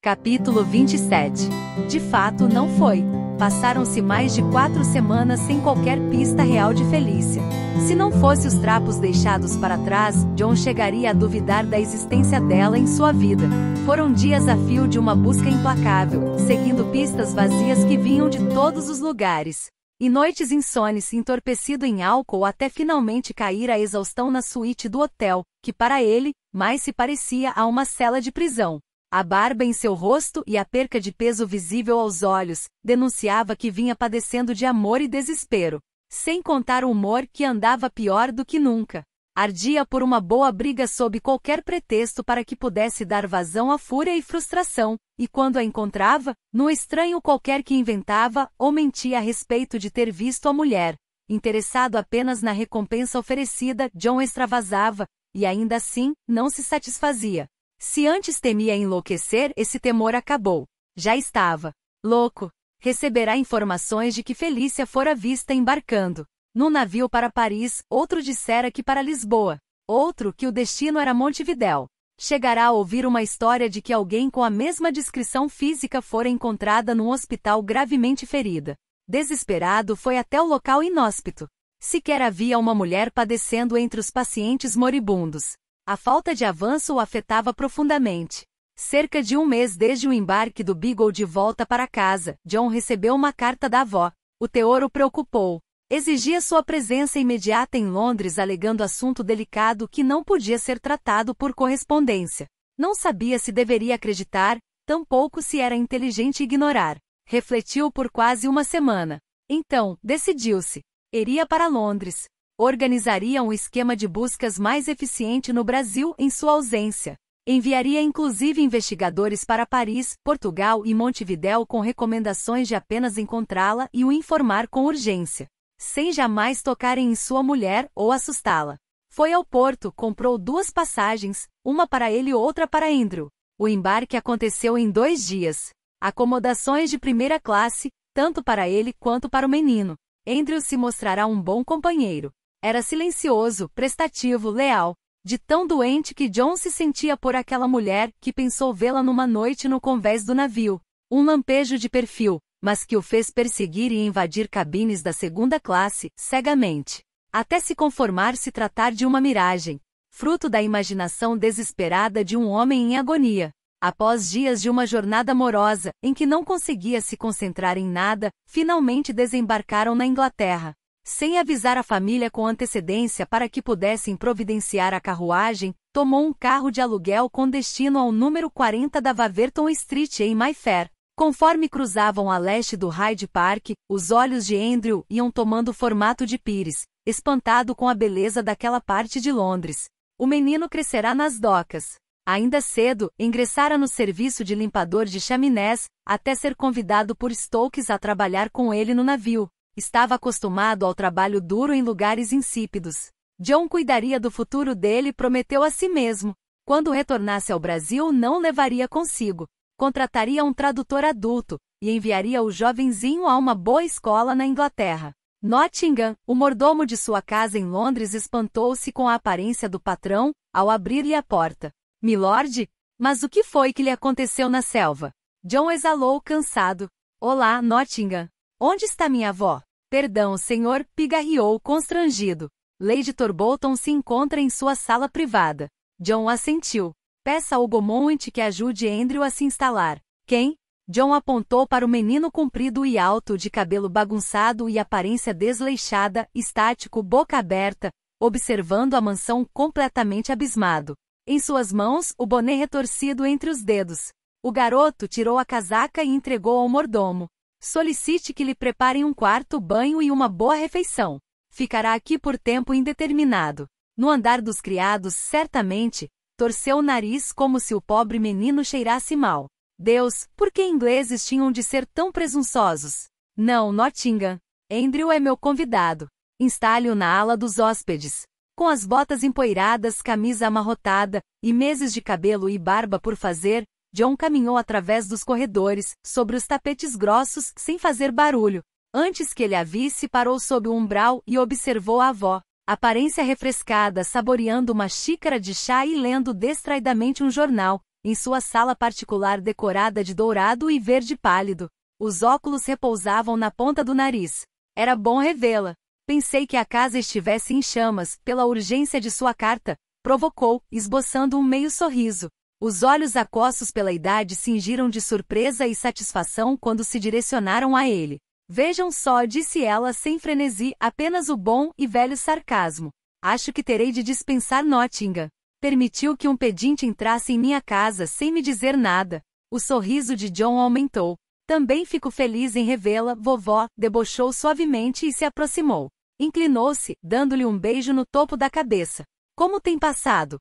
Capítulo 27 De fato, não foi. Passaram-se mais de quatro semanas sem qualquer pista real de Felícia. Se não fosse os trapos deixados para trás, John chegaria a duvidar da existência dela em sua vida. Foram dias a fio de uma busca implacável, seguindo pistas vazias que vinham de todos os lugares. E noites insones, entorpecido em álcool até finalmente cair a exaustão na suíte do hotel, que para ele, mais se parecia a uma cela de prisão. A barba em seu rosto e a perca de peso visível aos olhos denunciava que vinha padecendo de amor e desespero, sem contar o humor que andava pior do que nunca. Ardia por uma boa briga sob qualquer pretexto para que pudesse dar vazão à fúria e frustração, e quando a encontrava, no estranho qualquer que inventava ou mentia a respeito de ter visto a mulher. Interessado apenas na recompensa oferecida, John extravasava, e ainda assim, não se satisfazia. Se antes temia enlouquecer, esse temor acabou. Já estava louco. Receberá informações de que Felícia fora vista embarcando num navio para Paris, outro dissera que para Lisboa, outro que o destino era Montevidéu. Chegará a ouvir uma história de que alguém com a mesma descrição física fora encontrada num hospital gravemente ferida. Desesperado, foi até o local inóspito. Sequer havia uma mulher padecendo entre os pacientes moribundos a falta de avanço o afetava profundamente. Cerca de um mês desde o embarque do Beagle de volta para casa, John recebeu uma carta da avó. O teor o preocupou. Exigia sua presença imediata em Londres alegando assunto delicado que não podia ser tratado por correspondência. Não sabia se deveria acreditar, tampouco se era inteligente ignorar. Refletiu por quase uma semana. Então, decidiu-se. Iria para Londres. Organizaria um esquema de buscas mais eficiente no Brasil em sua ausência. Enviaria inclusive investigadores para Paris, Portugal e Montevidéu com recomendações de apenas encontrá-la e o informar com urgência, sem jamais tocarem em sua mulher ou assustá-la. Foi ao porto, comprou duas passagens, uma para ele e outra para Andrew. O embarque aconteceu em dois dias. Acomodações de primeira classe, tanto para ele quanto para o menino. Andrew se mostrará um bom companheiro. Era silencioso, prestativo, leal, de tão doente que John se sentia por aquela mulher que pensou vê-la numa noite no convés do navio. Um lampejo de perfil, mas que o fez perseguir e invadir cabines da segunda classe, cegamente. Até se conformar se tratar de uma miragem, fruto da imaginação desesperada de um homem em agonia. Após dias de uma jornada amorosa, em que não conseguia se concentrar em nada, finalmente desembarcaram na Inglaterra sem avisar a família com antecedência para que pudessem providenciar a carruagem, tomou um carro de aluguel com destino ao número 40 da Waverton Street em Mayfair. Conforme cruzavam a leste do Hyde Park, os olhos de Andrew iam tomando o formato de pires, espantado com a beleza daquela parte de Londres. O menino crescerá nas docas. Ainda cedo, ingressara no serviço de limpador de chaminés, até ser convidado por Stokes a trabalhar com ele no navio. Estava acostumado ao trabalho duro em lugares insípidos. John cuidaria do futuro dele e prometeu a si mesmo. Quando retornasse ao Brasil, não levaria consigo. Contrataria um tradutor adulto e enviaria o jovenzinho a uma boa escola na Inglaterra. Nottingham, o mordomo de sua casa em Londres espantou-se com a aparência do patrão ao abrir-lhe a porta. Milord? Mas o que foi que lhe aconteceu na selva? John exalou cansado. Olá, Nottingham. Onde está minha avó? Perdão, senhor, pigarreou constrangido. Lady Torbolton se encontra em sua sala privada. John assentiu. Peça ao Gomont que ajude Andrew a se instalar. Quem? John apontou para o menino comprido e alto de cabelo bagunçado e aparência desleixada, estático, boca aberta, observando a mansão completamente abismado. Em suas mãos, o boné retorcido entre os dedos. O garoto tirou a casaca e entregou ao mordomo. Solicite que lhe preparem um quarto, banho e uma boa refeição. Ficará aqui por tempo indeterminado. No andar dos criados, certamente, torceu o nariz como se o pobre menino cheirasse mal. Deus, por que ingleses tinham de ser tão presunçosos? Não, Nottingham. Andrew é meu convidado. Instale-o na ala dos hóspedes. Com as botas empoeiradas, camisa amarrotada, e meses de cabelo e barba por fazer, John caminhou através dos corredores, sobre os tapetes grossos, sem fazer barulho. Antes que ele a visse, parou sob o umbral e observou a avó, aparência refrescada, saboreando uma xícara de chá e lendo distraidamente um jornal, em sua sala particular decorada de dourado e verde pálido. Os óculos repousavam na ponta do nariz. Era bom revê-la. Pensei que a casa estivesse em chamas, pela urgência de sua carta, provocou, esboçando um meio sorriso. Os olhos acossos pela idade cingiram de surpresa e satisfação quando se direcionaram a ele. Vejam só, disse ela sem frenesi, apenas o bom e velho sarcasmo. Acho que terei de dispensar Nottingham. Permitiu que um pedinte entrasse em minha casa sem me dizer nada. O sorriso de John aumentou. Também fico feliz em revê-la, vovó, debochou suavemente e se aproximou. Inclinou-se, dando-lhe um beijo no topo da cabeça. Como tem passado?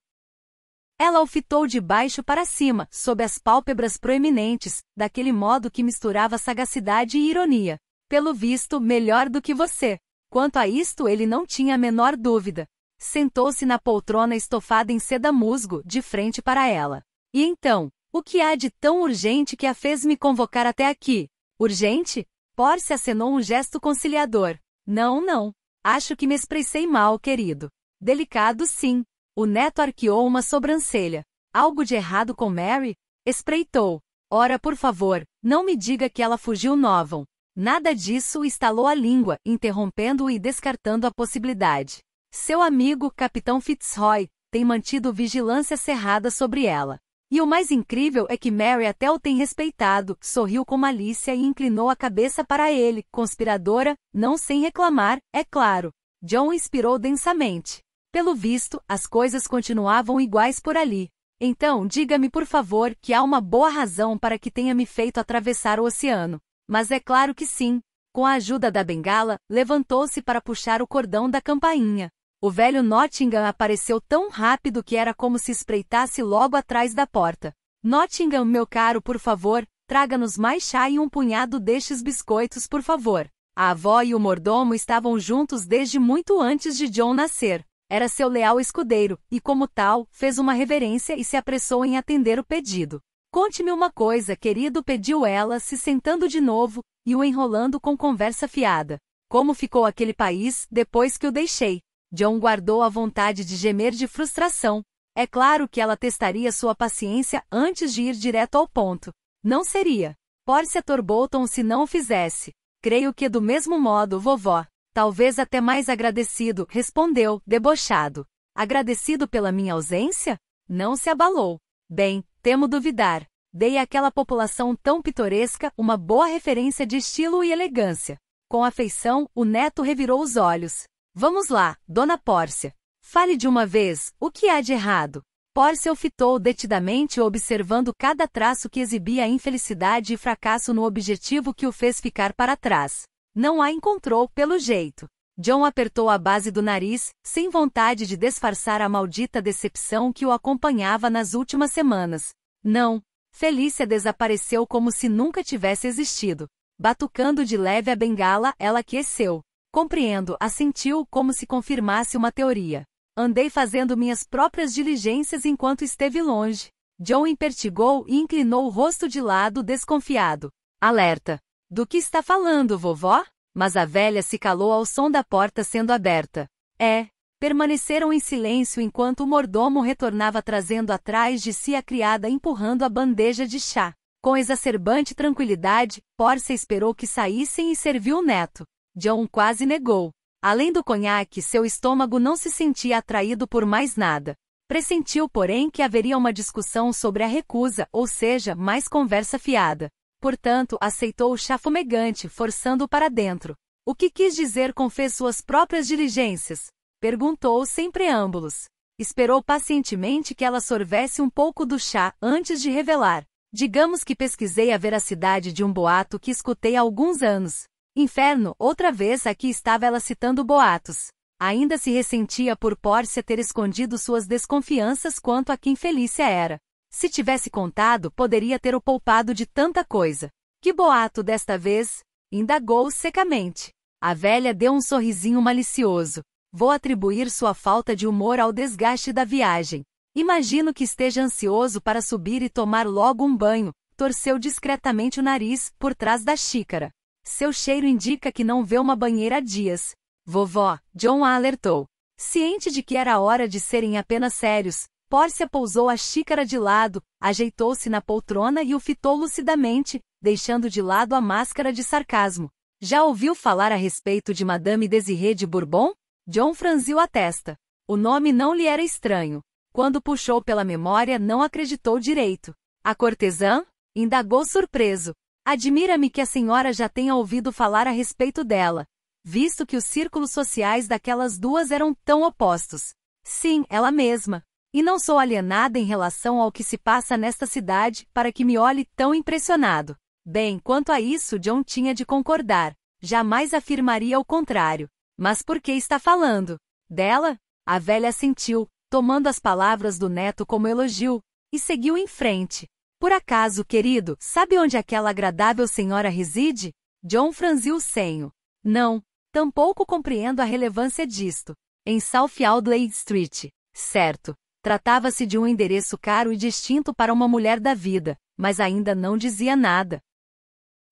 Ela o fitou de baixo para cima, sob as pálpebras proeminentes, daquele modo que misturava sagacidade e ironia. Pelo visto, melhor do que você. Quanto a isto, ele não tinha a menor dúvida. Sentou-se na poltrona estofada em seda musgo, de frente para ela. E então, o que há de tão urgente que a fez me convocar até aqui? Urgente? Porce acenou um gesto conciliador. Não, não. Acho que me expressei mal, querido. Delicado, sim, o neto arqueou uma sobrancelha. Algo de errado com Mary? Espreitou. Ora, por favor, não me diga que ela fugiu novam. Nada disso estalou a língua, interrompendo-o e descartando a possibilidade. Seu amigo, Capitão Fitzroy, tem mantido vigilância cerrada sobre ela. E o mais incrível é que Mary até o tem respeitado, sorriu com malícia e inclinou a cabeça para ele, conspiradora, não sem reclamar, é claro. John inspirou densamente. Pelo visto, as coisas continuavam iguais por ali. Então, diga-me por favor que há uma boa razão para que tenha me feito atravessar o oceano. Mas é claro que sim. Com a ajuda da bengala, levantou-se para puxar o cordão da campainha. O velho Nottingham apareceu tão rápido que era como se espreitasse logo atrás da porta. Nottingham, meu caro, por favor, traga-nos mais chá e um punhado destes biscoitos, por favor. A avó e o mordomo estavam juntos desde muito antes de John nascer. Era seu leal escudeiro, e como tal, fez uma reverência e se apressou em atender o pedido. Conte-me uma coisa, querido, pediu ela, se sentando de novo, e o enrolando com conversa fiada. Como ficou aquele país, depois que o deixei? John guardou a vontade de gemer de frustração. É claro que ela testaria sua paciência antes de ir direto ao ponto. Não seria. Porcia Torbolton se não o fizesse. Creio que do mesmo modo, vovó. Talvez até mais agradecido, respondeu, debochado. Agradecido pela minha ausência? Não se abalou. Bem, temo duvidar. Dei àquela população tão pitoresca uma boa referência de estilo e elegância. Com afeição, o neto revirou os olhos. Vamos lá, dona Pórcia. Fale de uma vez, o que há de errado? Pórcia o fitou detidamente observando cada traço que exibia a infelicidade e fracasso no objetivo que o fez ficar para trás. Não a encontrou, pelo jeito. John apertou a base do nariz, sem vontade de disfarçar a maldita decepção que o acompanhava nas últimas semanas. Não. Felícia desapareceu como se nunca tivesse existido. Batucando de leve a bengala, ela aqueceu. Compreendo, assentiu como se confirmasse uma teoria. Andei fazendo minhas próprias diligências enquanto esteve longe. John impertigou e inclinou o rosto de lado desconfiado. Alerta. Do que está falando, vovó? Mas a velha se calou ao som da porta sendo aberta. É. Permaneceram em silêncio enquanto o mordomo retornava trazendo atrás de si a criada empurrando a bandeja de chá. Com exacerbante tranquilidade, Pórcia esperou que saíssem e serviu o neto. John quase negou. Além do conhaque, seu estômago não se sentia atraído por mais nada. Pressentiu, porém, que haveria uma discussão sobre a recusa, ou seja, mais conversa fiada. Portanto, aceitou o chá fumegante, forçando-o para dentro. O que quis dizer com fez suas próprias diligências? Perguntou sem preâmbulos. Esperou pacientemente que ela sorvesse um pouco do chá antes de revelar. Digamos que pesquisei a veracidade de um boato que escutei há alguns anos. Inferno, outra vez aqui estava ela citando boatos. Ainda se ressentia por Pórcia ter escondido suas desconfianças quanto a quem Felícia era. Se tivesse contado, poderia ter o poupado de tanta coisa. Que boato desta vez? Indagou secamente. A velha deu um sorrisinho malicioso. Vou atribuir sua falta de humor ao desgaste da viagem. Imagino que esteja ansioso para subir e tomar logo um banho. Torceu discretamente o nariz, por trás da xícara. Seu cheiro indica que não vê uma banheira há dias. Vovó, John a alertou. Ciente de que era hora de serem apenas sérios, Pórcia pousou a xícara de lado, ajeitou-se na poltrona e o fitou lucidamente, deixando de lado a máscara de sarcasmo. Já ouviu falar a respeito de Madame Desirée de Bourbon? John franziu a testa. O nome não lhe era estranho. Quando puxou pela memória, não acreditou direito. A cortesã? Indagou surpreso. Admira-me que a senhora já tenha ouvido falar a respeito dela, visto que os círculos sociais daquelas duas eram tão opostos. Sim, ela mesma. E não sou alienada em relação ao que se passa nesta cidade para que me olhe tão impressionado. Bem, quanto a isso, John tinha de concordar. Jamais afirmaria o contrário. Mas por que está falando? Dela? A velha sentiu, tomando as palavras do neto como elogio, e seguiu em frente. Por acaso, querido, sabe onde aquela agradável senhora reside? John franziu o senho. Não, tampouco compreendo a relevância disto. Em South Audley Street. Certo. Tratava-se de um endereço caro e distinto para uma mulher da vida, mas ainda não dizia nada.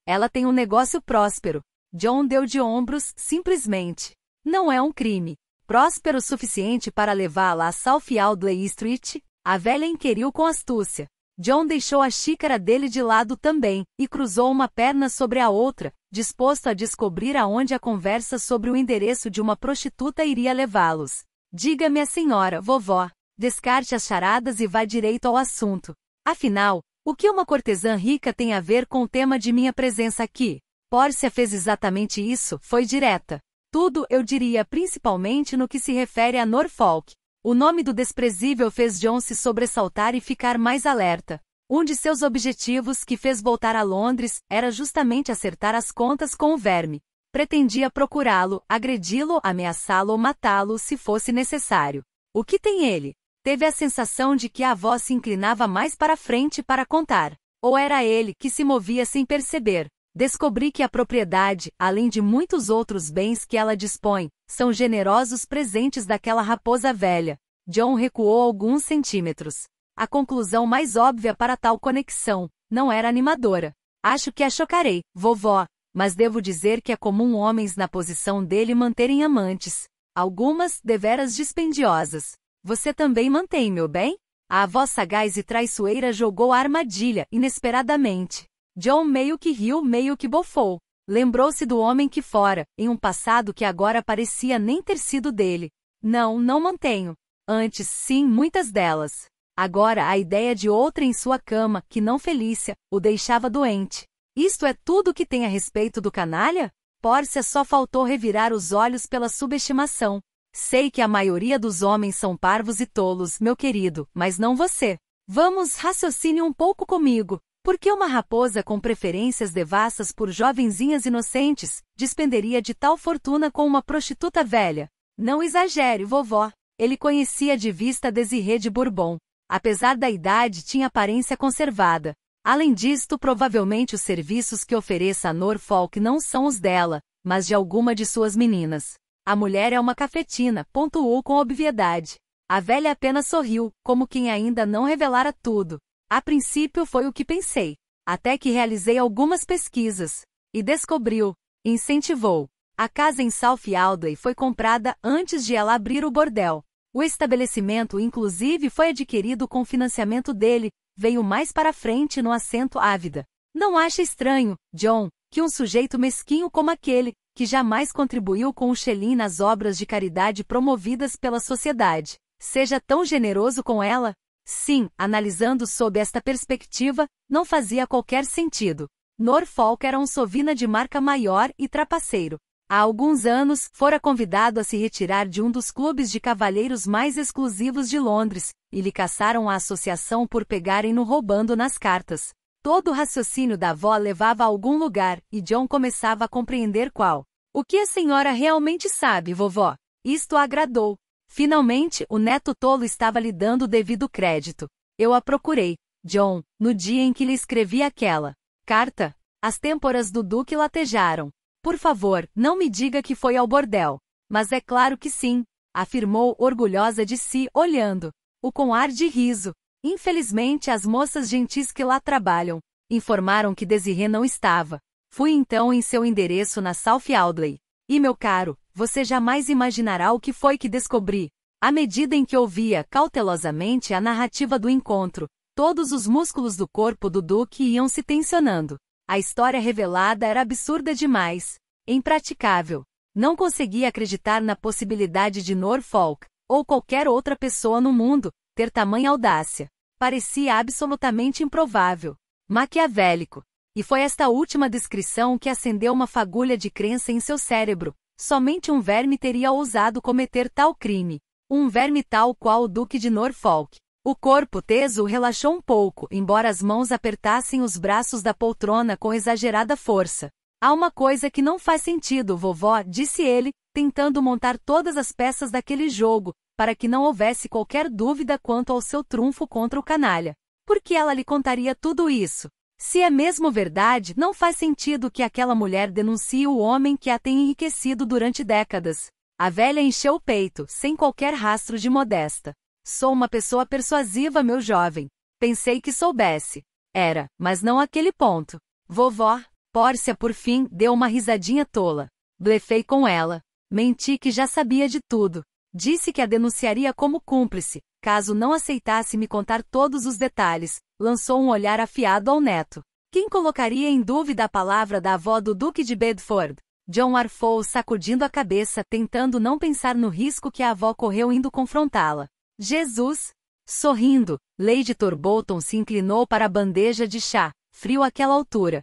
Ela tem um negócio próspero. John deu de ombros, simplesmente. Não é um crime. Próspero o suficiente para levá-la a South Audley Street, a velha inquiriu com astúcia. John deixou a xícara dele de lado também, e cruzou uma perna sobre a outra, disposto a descobrir aonde a conversa sobre o endereço de uma prostituta iria levá-los. Diga-me a senhora, vovó, Descarte as charadas e vá direito ao assunto. Afinal, o que uma cortesã rica tem a ver com o tema de minha presença aqui? Pórcia fez exatamente isso, foi direta. Tudo, eu diria, principalmente no que se refere a Norfolk. O nome do desprezível fez John se sobressaltar e ficar mais alerta. Um de seus objetivos que fez voltar a Londres era justamente acertar as contas com o verme. Pretendia procurá-lo, agredi-lo, ameaçá-lo ou matá-lo se fosse necessário. O que tem ele? teve a sensação de que a avó se inclinava mais para frente para contar. Ou era ele que se movia sem perceber. Descobri que a propriedade, além de muitos outros bens que ela dispõe, são generosos presentes daquela raposa velha. John recuou alguns centímetros. A conclusão mais óbvia para tal conexão não era animadora. Acho que a chocarei, vovó, mas devo dizer que é comum homens na posição dele manterem amantes, algumas deveras dispendiosas. Você também mantém, meu bem? A avó sagaz e traiçoeira jogou a armadilha, inesperadamente. John meio que riu, meio que bofou. Lembrou-se do homem que fora, em um passado que agora parecia nem ter sido dele. Não, não mantenho. Antes, sim, muitas delas. Agora, a ideia de outra em sua cama, que não Felícia, o deixava doente. Isto é tudo que tem a respeito do canalha? Pórcia só faltou revirar os olhos pela subestimação. Sei que a maioria dos homens são parvos e tolos, meu querido, mas não você. Vamos, raciocine um pouco comigo. Por que uma raposa com preferências devassas por jovenzinhas inocentes despenderia de tal fortuna com uma prostituta velha? Não exagere, vovó. Ele conhecia de vista Desirê de Bourbon. Apesar da idade, tinha aparência conservada. Além disto, provavelmente os serviços que ofereça a Norfolk não são os dela, mas de alguma de suas meninas. A mulher é uma cafetina, pontuou com obviedade. A velha apenas sorriu, como quem ainda não revelara tudo. A princípio foi o que pensei. Até que realizei algumas pesquisas. E descobriu. Incentivou. A casa em South Aldway foi comprada antes de ela abrir o bordel. O estabelecimento, inclusive, foi adquirido com financiamento dele, veio mais para frente no assento ávida. Não acha estranho, John, que um sujeito mesquinho como aquele, que jamais contribuiu com o xelim nas obras de caridade promovidas pela sociedade. Seja tão generoso com ela? Sim, analisando sob esta perspectiva, não fazia qualquer sentido. Norfolk era um sovina de marca maior e trapaceiro. Há alguns anos, fora convidado a se retirar de um dos clubes de cavalheiros mais exclusivos de Londres, e lhe caçaram a associação por pegarem no roubando nas cartas. Todo o raciocínio da avó levava a algum lugar, e John começava a compreender qual. O que a senhora realmente sabe, vovó? Isto a agradou. Finalmente, o neto tolo estava lhe dando o devido crédito. Eu a procurei, John, no dia em que lhe escrevi aquela carta. As têmporas do Duque latejaram. Por favor, não me diga que foi ao bordel. Mas é claro que sim, afirmou orgulhosa de si, olhando o com ar de riso. Infelizmente, as moças gentis que lá trabalham informaram que Desirê não estava. Fui então em seu endereço na South Audley. E meu caro, você jamais imaginará o que foi que descobri. À medida em que ouvia cautelosamente a narrativa do encontro, todos os músculos do corpo do Duque iam se tensionando. A história revelada era absurda demais, impraticável. Não conseguia acreditar na possibilidade de Norfolk, ou qualquer outra pessoa no mundo, ter tamanha audácia parecia absolutamente improvável, maquiavélico. E foi esta última descrição que acendeu uma fagulha de crença em seu cérebro. Somente um verme teria ousado cometer tal crime. Um verme tal qual o Duque de Norfolk. O corpo teso relaxou um pouco, embora as mãos apertassem os braços da poltrona com exagerada força. Há uma coisa que não faz sentido, vovó, disse ele, tentando montar todas as peças daquele jogo, para que não houvesse qualquer dúvida quanto ao seu trunfo contra o canalha. Por que ela lhe contaria tudo isso? Se é mesmo verdade, não faz sentido que aquela mulher denuncie o homem que a tem enriquecido durante décadas. A velha encheu o peito, sem qualquer rastro de modesta. Sou uma pessoa persuasiva, meu jovem. Pensei que soubesse. Era, mas não aquele ponto. Vovó, Pórcia por fim deu uma risadinha tola. Blefei com ela. Menti que já sabia de tudo. Disse que a denunciaria como cúmplice, caso não aceitasse me contar todos os detalhes, lançou um olhar afiado ao neto. Quem colocaria em dúvida a palavra da avó do Duque de Bedford? John arfou sacudindo a cabeça, tentando não pensar no risco que a avó correu indo confrontá-la. Jesus! Sorrindo, Lady Torbolton se inclinou para a bandeja de chá, frio àquela altura.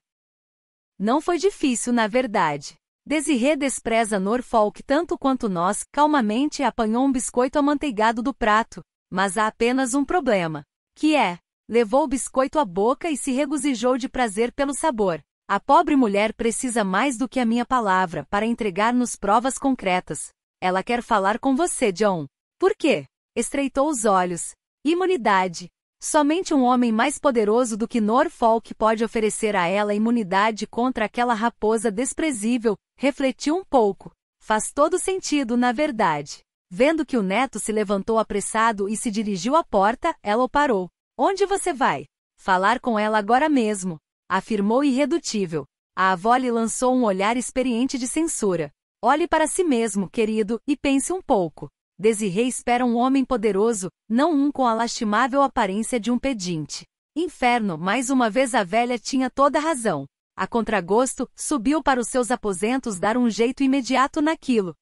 Não foi difícil, na verdade. Desirré despreza Norfolk tanto quanto nós, calmamente apanhou um biscoito amanteigado do prato. Mas há apenas um problema. Que é, levou o biscoito à boca e se regozijou de prazer pelo sabor. A pobre mulher precisa mais do que a minha palavra para entregar-nos provas concretas. Ela quer falar com você, John. Por quê? Estreitou os olhos. Imunidade. Somente um homem mais poderoso do que Norfolk pode oferecer a ela imunidade contra aquela raposa desprezível, refletiu um pouco. Faz todo sentido, na verdade. Vendo que o neto se levantou apressado e se dirigiu à porta, ela o parou. Onde você vai? Falar com ela agora mesmo, afirmou irredutível. A avó lhe lançou um olhar experiente de censura. Olhe para si mesmo, querido, e pense um pouco. Desirê espera um homem poderoso, não um com a lastimável aparência de um pedinte. Inferno, mais uma vez a velha tinha toda a razão. A contragosto, subiu para os seus aposentos dar um jeito imediato naquilo.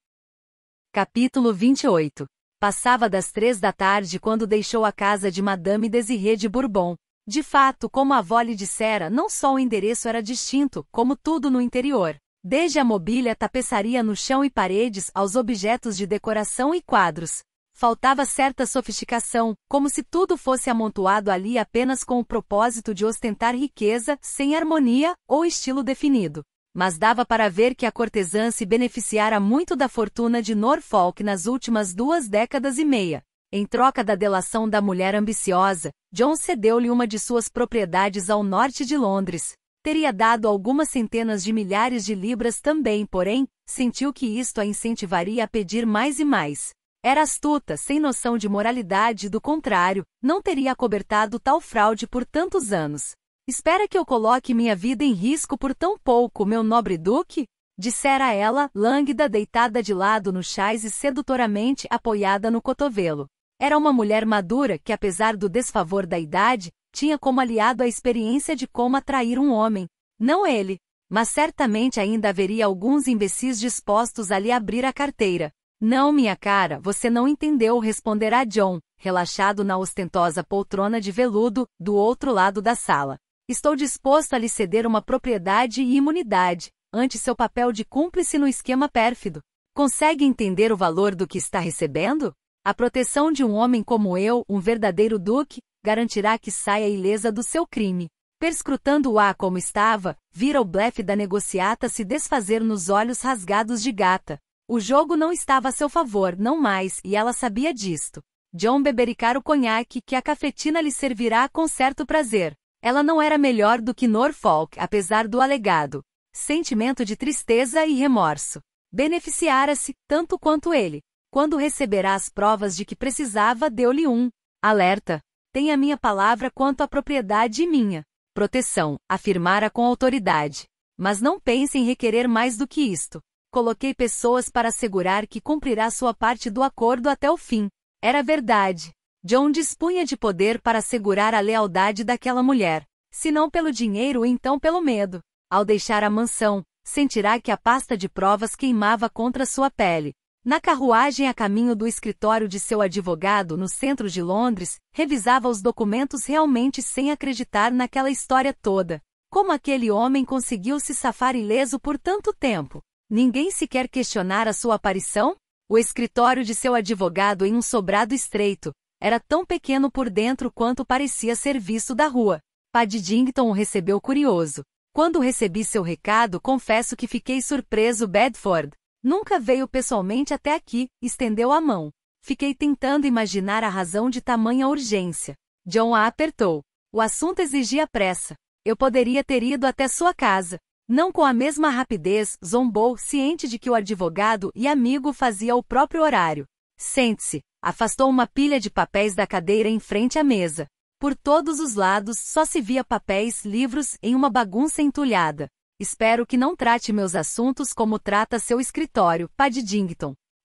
Capítulo 28 Passava das três da tarde quando deixou a casa de Madame Desirée de Bourbon. De fato, como a avó lhe dissera, não só o endereço era distinto, como tudo no interior. Desde a mobília, tapeçaria no chão e paredes aos objetos de decoração e quadros. Faltava certa sofisticação, como se tudo fosse amontoado ali apenas com o propósito de ostentar riqueza, sem harmonia ou estilo definido. Mas dava para ver que a cortesã se beneficiara muito da fortuna de Norfolk nas últimas duas décadas e meia. Em troca da delação da mulher ambiciosa, John cedeu-lhe uma de suas propriedades ao norte de Londres, teria dado algumas centenas de milhares de libras também, porém, sentiu que isto a incentivaria a pedir mais e mais. Era astuta, sem noção de moralidade, do contrário, não teria cobertado tal fraude por tantos anos. Espera que eu coloque minha vida em risco por tão pouco, meu nobre duque? Dissera ela, lânguida deitada de lado no chás e sedutoramente apoiada no cotovelo. Era uma mulher madura que, apesar do desfavor da idade, tinha como aliado a experiência de como atrair um homem. Não ele, mas certamente ainda haveria alguns imbecis dispostos a lhe abrir a carteira. Não, minha cara, você não entendeu, responderá John, relaxado na ostentosa poltrona de veludo, do outro lado da sala. Estou disposto a lhe ceder uma propriedade e imunidade, ante seu papel de cúmplice no esquema pérfido. Consegue entender o valor do que está recebendo? A proteção de um homem como eu, um verdadeiro duque, garantirá que saia ilesa do seu crime. Perscrutando-a como estava, vira o blefe da negociata se desfazer nos olhos rasgados de gata. O jogo não estava a seu favor, não mais, e ela sabia disto. John bebericar o conhaque que a cafetina lhe servirá com certo prazer. Ela não era melhor do que Norfolk, apesar do alegado sentimento de tristeza e remorso. Beneficiara-se, tanto quanto ele. Quando receberá as provas de que precisava, deu-lhe um. Alerta! Tem a minha palavra quanto à propriedade e minha. Proteção, afirmara com autoridade. Mas não pense em requerer mais do que isto. Coloquei pessoas para assegurar que cumprirá sua parte do acordo até o fim. Era verdade. John dispunha de poder para assegurar a lealdade daquela mulher. Se não pelo dinheiro, então pelo medo. Ao deixar a mansão, sentirá que a pasta de provas queimava contra sua pele. Na carruagem a caminho do escritório de seu advogado no centro de Londres, revisava os documentos realmente sem acreditar naquela história toda. Como aquele homem conseguiu se safar ileso por tanto tempo? Ninguém sequer questionara sua aparição? O escritório de seu advogado em um sobrado estreito era tão pequeno por dentro quanto parecia ser visto da rua. Paddington o recebeu curioso. Quando recebi seu recado, confesso que fiquei surpreso, Bedford. Nunca veio pessoalmente até aqui, estendeu a mão. Fiquei tentando imaginar a razão de tamanha urgência. John a apertou. O assunto exigia pressa. Eu poderia ter ido até sua casa. Não com a mesma rapidez, zombou, ciente de que o advogado e amigo fazia o próprio horário. Sente-se. Afastou uma pilha de papéis da cadeira em frente à mesa. Por todos os lados só se via papéis, livros, em uma bagunça entulhada. Espero que não trate meus assuntos como trata seu escritório, Pad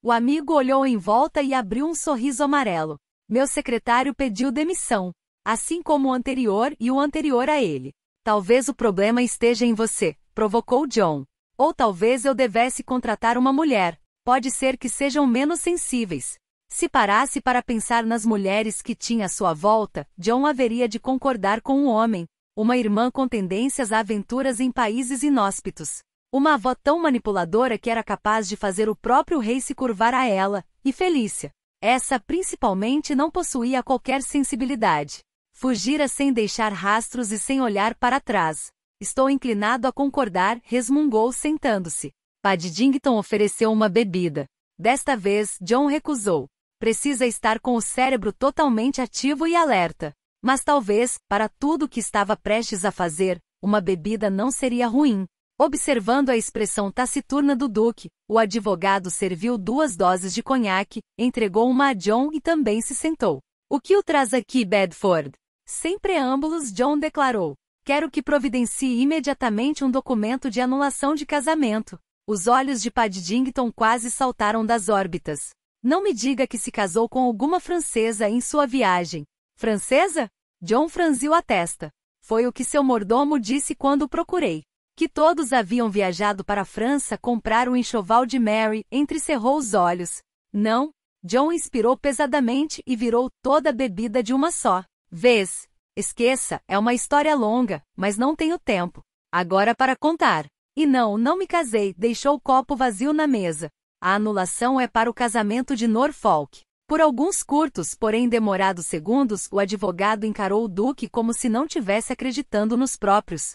O amigo olhou em volta e abriu um sorriso amarelo. Meu secretário pediu demissão, assim como o anterior e o anterior a ele. Talvez o problema esteja em você, provocou John. Ou talvez eu devesse contratar uma mulher. Pode ser que sejam menos sensíveis. Se parasse para pensar nas mulheres que tinha à sua volta, John haveria de concordar com um homem, uma irmã com tendências a aventuras em países inóspitos. Uma avó tão manipuladora que era capaz de fazer o próprio rei se curvar a ela, e Felícia. Essa principalmente não possuía qualquer sensibilidade. Fugira sem deixar rastros e sem olhar para trás. Estou inclinado a concordar, resmungou sentando-se. Paddington ofereceu uma bebida. Desta vez, John recusou. Precisa estar com o cérebro totalmente ativo e alerta. Mas talvez, para tudo o que estava prestes a fazer, uma bebida não seria ruim. Observando a expressão taciturna do Duque, o advogado serviu duas doses de conhaque, entregou uma a John e também se sentou. O que o traz aqui, Bedford? Sem preâmbulos, John declarou. Quero que providencie imediatamente um documento de anulação de casamento. Os olhos de Paddington quase saltaram das órbitas. Não me diga que se casou com alguma francesa em sua viagem. Francesa? John franziu a testa. Foi o que seu mordomo disse quando o procurei. Que todos haviam viajado para a França comprar o enxoval de Mary, entrecerrou os olhos. Não. John inspirou pesadamente e virou toda a bebida de uma só. Vez. Esqueça, é uma história longa, mas não tenho tempo. Agora para contar. E não, não me casei, deixou o copo vazio na mesa. A anulação é para o casamento de Norfolk. Por alguns curtos, porém demorados segundos, o advogado encarou o Duque como se não tivesse acreditando nos próprios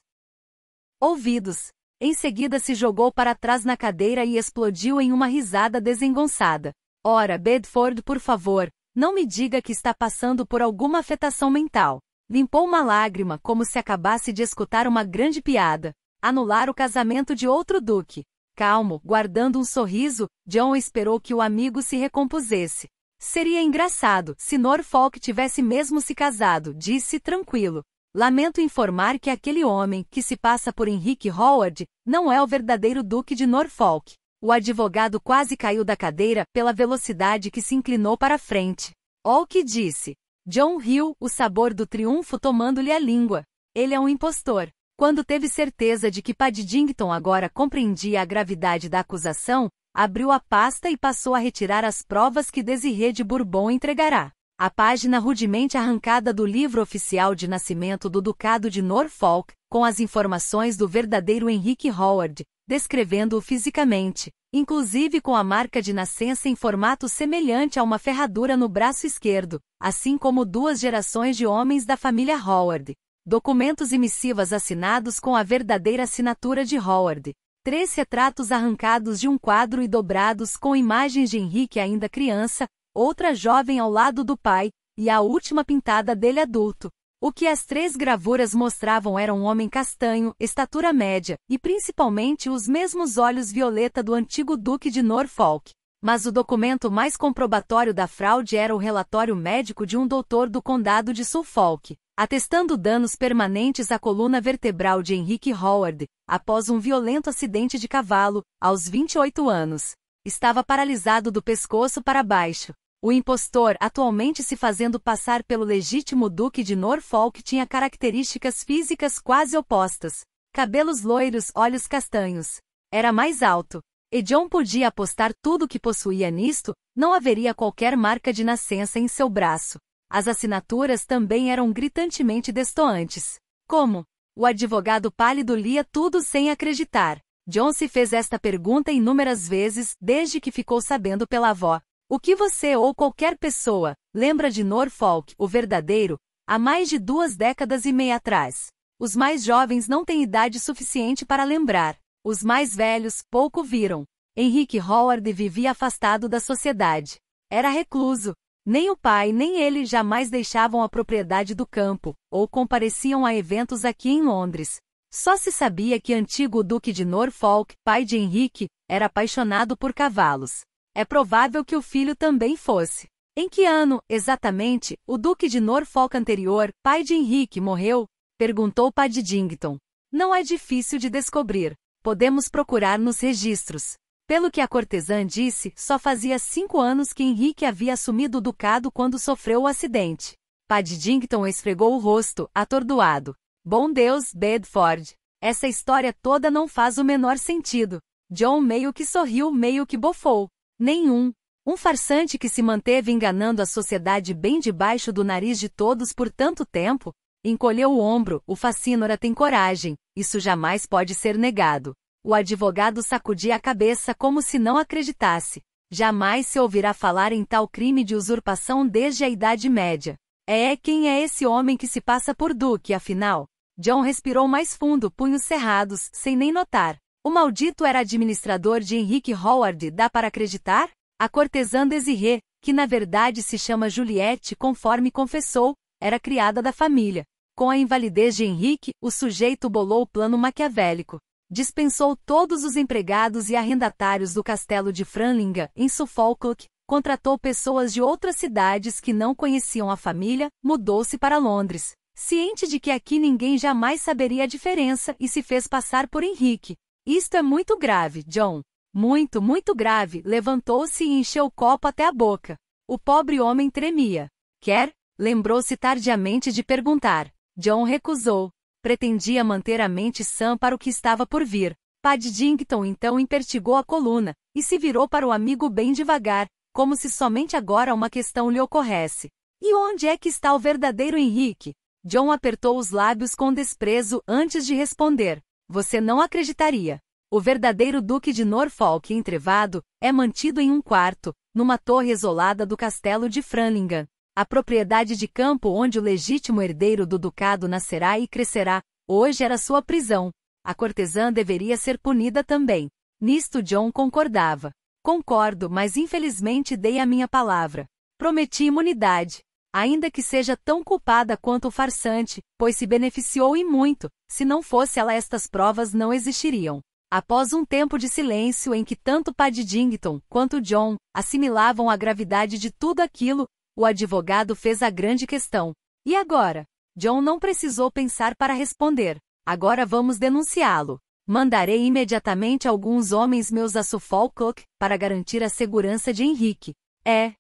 ouvidos. Em seguida se jogou para trás na cadeira e explodiu em uma risada desengonçada. Ora, Bedford, por favor, não me diga que está passando por alguma afetação mental. Limpou uma lágrima como se acabasse de escutar uma grande piada. Anular o casamento de outro duque. Calmo, guardando um sorriso, John esperou que o amigo se recompusesse. Seria engraçado se Norfolk tivesse mesmo se casado, disse tranquilo. Lamento informar que aquele homem, que se passa por Henrique Howard, não é o verdadeiro Duque de Norfolk. O advogado quase caiu da cadeira pela velocidade que se inclinou para frente. Ó o que disse. John riu, o sabor do triunfo tomando-lhe a língua. Ele é um impostor. Quando teve certeza de que Paddington agora compreendia a gravidade da acusação, Abriu a pasta e passou a retirar as provas que Desirê de Bourbon entregará. A página rudemente arrancada do livro oficial de nascimento do Ducado de Norfolk, com as informações do verdadeiro Henrique Howard, descrevendo-o fisicamente, inclusive com a marca de nascença em formato semelhante a uma ferradura no braço esquerdo, assim como duas gerações de homens da família Howard, documentos e missivas assinados com a verdadeira assinatura de Howard, Três retratos arrancados de um quadro e dobrados com imagens de Henrique ainda criança, outra jovem ao lado do pai, e a última pintada dele adulto. O que as três gravuras mostravam era um homem castanho, estatura média, e principalmente os mesmos olhos violeta do antigo Duque de Norfolk. Mas o documento mais comprobatório da fraude era o relatório médico de um doutor do condado de Suffolk, atestando danos permanentes à coluna vertebral de Henrique Howard, após um violento acidente de cavalo, aos 28 anos. Estava paralisado do pescoço para baixo. O impostor, atualmente se fazendo passar pelo legítimo Duque de Norfolk, tinha características físicas quase opostas: cabelos loiros, olhos castanhos. Era mais alto. E John podia apostar tudo que possuía nisto, não haveria qualquer marca de nascença em seu braço. As assinaturas também eram gritantemente destoantes. Como? O advogado pálido lia tudo sem acreditar. John se fez esta pergunta inúmeras vezes desde que ficou sabendo pela avó. O que você ou qualquer pessoa lembra de Norfolk, o verdadeiro, há mais de duas décadas e meia atrás? Os mais jovens não têm idade suficiente para lembrar. Os mais velhos pouco viram. Henrique Howard vivia afastado da sociedade. Era recluso, nem o pai nem ele jamais deixavam a propriedade do campo, ou compareciam a eventos aqui em Londres. Só se sabia que antigo Duque de Norfolk, pai de Henrique, era apaixonado por cavalos. É provável que o filho também fosse. Em que ano, exatamente, o Duque de Norfolk anterior, pai de Henrique, morreu? Perguntou Paddington. Não é difícil de descobrir. Podemos procurar nos registros. Pelo que a cortesã disse, só fazia cinco anos que Henrique havia assumido o ducado quando sofreu o acidente. Paddington esfregou o rosto, atordoado. Bom Deus, Bedford. Essa história toda não faz o menor sentido. John meio que sorriu, meio que bofou. Nenhum. Um farsante que se manteve enganando a sociedade bem debaixo do nariz de todos por tanto tempo? Encolheu o ombro, o Facínora tem coragem, isso jamais pode ser negado. O advogado sacudia a cabeça como se não acreditasse. Jamais se ouvirá falar em tal crime de usurpação desde a Idade Média. É quem é esse homem que se passa por Duque, afinal? John respirou mais fundo, punhos cerrados, sem nem notar. O maldito era administrador de Henrique Howard, dá para acreditar? A cortesã Desirê, que na verdade se chama Juliette, conforme confessou, era criada da família. Com a invalidez de Henrique, o sujeito bolou o plano maquiavélico dispensou todos os empregados e arrendatários do castelo de Franlinga, em Suffolk, contratou pessoas de outras cidades que não conheciam a família, mudou-se para Londres, ciente de que aqui ninguém jamais saberia a diferença e se fez passar por Henrique. Isto é muito grave, John. Muito, muito grave. Levantou-se e encheu o copo até a boca. O pobre homem tremia. Quer? Lembrou-se tardiamente de perguntar. John recusou pretendia manter a mente sã para o que estava por vir. Paddington então impertigou a coluna, e se virou para o amigo bem devagar, como se somente agora uma questão lhe ocorresse. E onde é que está o verdadeiro Henrique? John apertou os lábios com desprezo antes de responder. Você não acreditaria. O verdadeiro Duque de Norfolk entrevado é mantido em um quarto, numa torre isolada do castelo de Franingham a propriedade de campo onde o legítimo herdeiro do ducado nascerá e crescerá, hoje era sua prisão. A cortesã deveria ser punida também. Nisto John concordava. Concordo, mas infelizmente dei a minha palavra. Prometi imunidade. Ainda que seja tão culpada quanto o farsante, pois se beneficiou e muito, se não fosse ela estas provas não existiriam. Após um tempo de silêncio em que tanto Paddington quanto John assimilavam a gravidade de tudo aquilo, o advogado fez a grande questão. E agora? John não precisou pensar para responder. Agora vamos denunciá-lo. Mandarei imediatamente alguns homens meus a Suffolk Cook para garantir a segurança de Henrique. É.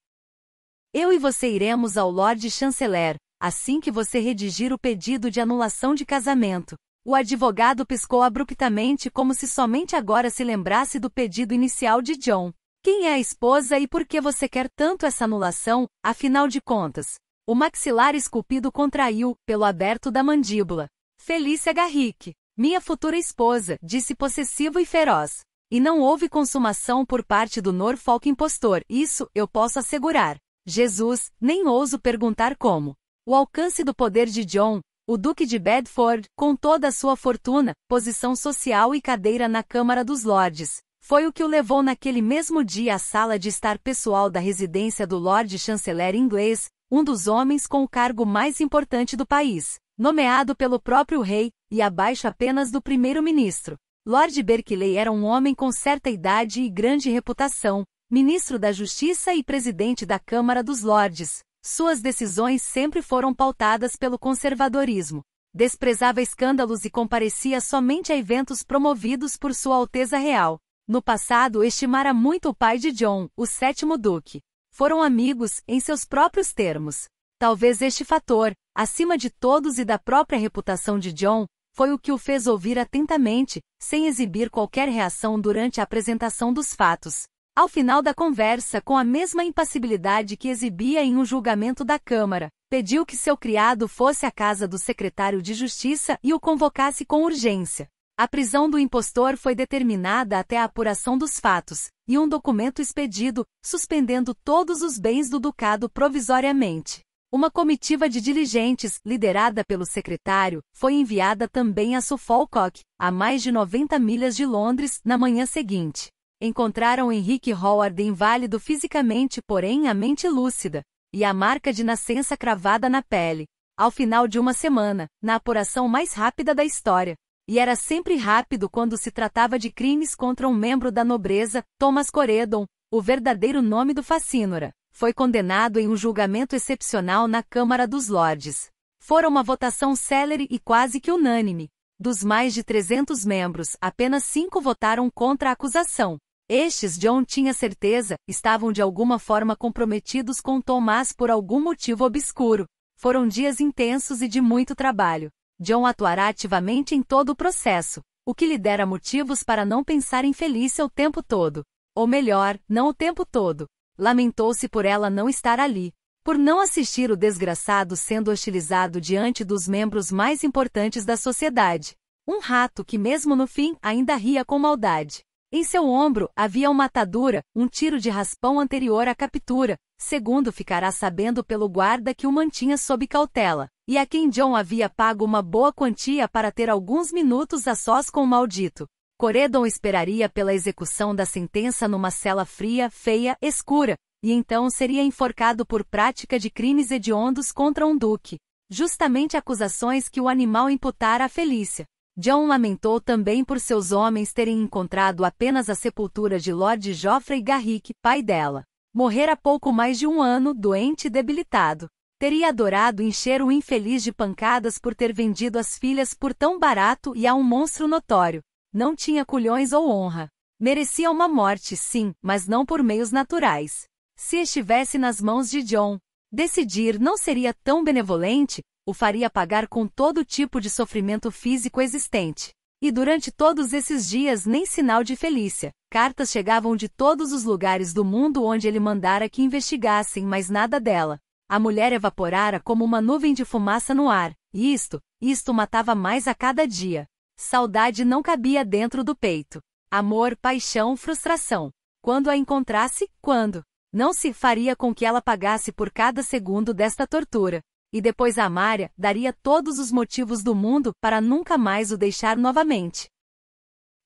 Eu e você iremos ao Lord Chanceler, assim que você redigir o pedido de anulação de casamento. O advogado piscou abruptamente como se somente agora se lembrasse do pedido inicial de John. Quem é a esposa e por que você quer tanto essa anulação, afinal de contas? O maxilar esculpido contraiu, pelo aberto da mandíbula. Felícia Garrick, minha futura esposa, disse possessivo e feroz. E não houve consumação por parte do Norfolk impostor, isso eu posso assegurar. Jesus, nem ouso perguntar como. O alcance do poder de John, o Duque de Bedford, com toda a sua fortuna, posição social e cadeira na Câmara dos Lordes, foi o que o levou naquele mesmo dia à sala de estar pessoal da residência do Lord Chanceler inglês, um dos homens com o cargo mais importante do país, nomeado pelo próprio rei, e abaixo apenas do primeiro-ministro. Lord Berkeley era um homem com certa idade e grande reputação, ministro da Justiça e presidente da Câmara dos Lordes. Suas decisões sempre foram pautadas pelo conservadorismo. Desprezava escândalos e comparecia somente a eventos promovidos por Sua Alteza Real. No passado estimara muito o pai de John, o sétimo duque. Foram amigos, em seus próprios termos. Talvez este fator, acima de todos e da própria reputação de John, foi o que o fez ouvir atentamente, sem exibir qualquer reação durante a apresentação dos fatos. Ao final da conversa, com a mesma impassibilidade que exibia em um julgamento da Câmara, pediu que seu criado fosse à casa do secretário de Justiça e o convocasse com urgência. A prisão do impostor foi determinada até a apuração dos fatos, e um documento expedido, suspendendo todos os bens do ducado provisoriamente. Uma comitiva de diligentes, liderada pelo secretário, foi enviada também a Suffolk, a mais de 90 milhas de Londres, na manhã seguinte. Encontraram Henrique Howard inválido fisicamente, porém a mente lúcida, e a marca de nascença cravada na pele. Ao final de uma semana, na apuração mais rápida da história, e era sempre rápido quando se tratava de crimes contra um membro da nobreza, Thomas Coredon, o verdadeiro nome do Facínora, foi condenado em um julgamento excepcional na Câmara dos Lordes. Fora uma votação célere e quase que unânime. Dos mais de 300 membros, apenas cinco votaram contra a acusação. Estes, John tinha certeza, estavam de alguma forma comprometidos com Tomás por algum motivo obscuro. Foram dias intensos e de muito trabalho. John atuará ativamente em todo o processo, o que lhe dera motivos para não pensar em Felícia o tempo todo. Ou melhor, não o tempo todo. Lamentou-se por ela não estar ali, por não assistir o desgraçado sendo hostilizado diante dos membros mais importantes da sociedade. Um rato que, mesmo no fim, ainda ria com maldade. Em seu ombro havia uma atadura, um tiro de raspão anterior à captura, segundo ficará sabendo pelo guarda que o mantinha sob cautela, e a quem John havia pago uma boa quantia para ter alguns minutos a sós com o maldito. Coredon esperaria pela execução da sentença numa cela fria, feia, escura, e então seria enforcado por prática de crimes hediondos contra um duque. Justamente acusações que o animal imputara a Felícia. John lamentou também por seus homens terem encontrado apenas a sepultura de Lord Geoffrey Garrick, pai dela. Morrera pouco mais de um ano, doente e debilitado. Teria adorado encher o infeliz de pancadas por ter vendido as filhas por tão barato e a um monstro notório. Não tinha culhões ou honra. Merecia uma morte, sim, mas não por meios naturais. Se estivesse nas mãos de John, decidir não seria tão benevolente, o faria pagar com todo tipo de sofrimento físico existente. E durante todos esses dias nem sinal de Felícia. Cartas chegavam de todos os lugares do mundo onde ele mandara que investigassem, mas nada dela. A mulher evaporara como uma nuvem de fumaça no ar, e isto, isto matava mais a cada dia. Saudade não cabia dentro do peito. Amor, paixão, frustração. Quando a encontrasse, quando? Não se faria com que ela pagasse por cada segundo desta tortura e depois a Amária daria todos os motivos do mundo para nunca mais o deixar novamente.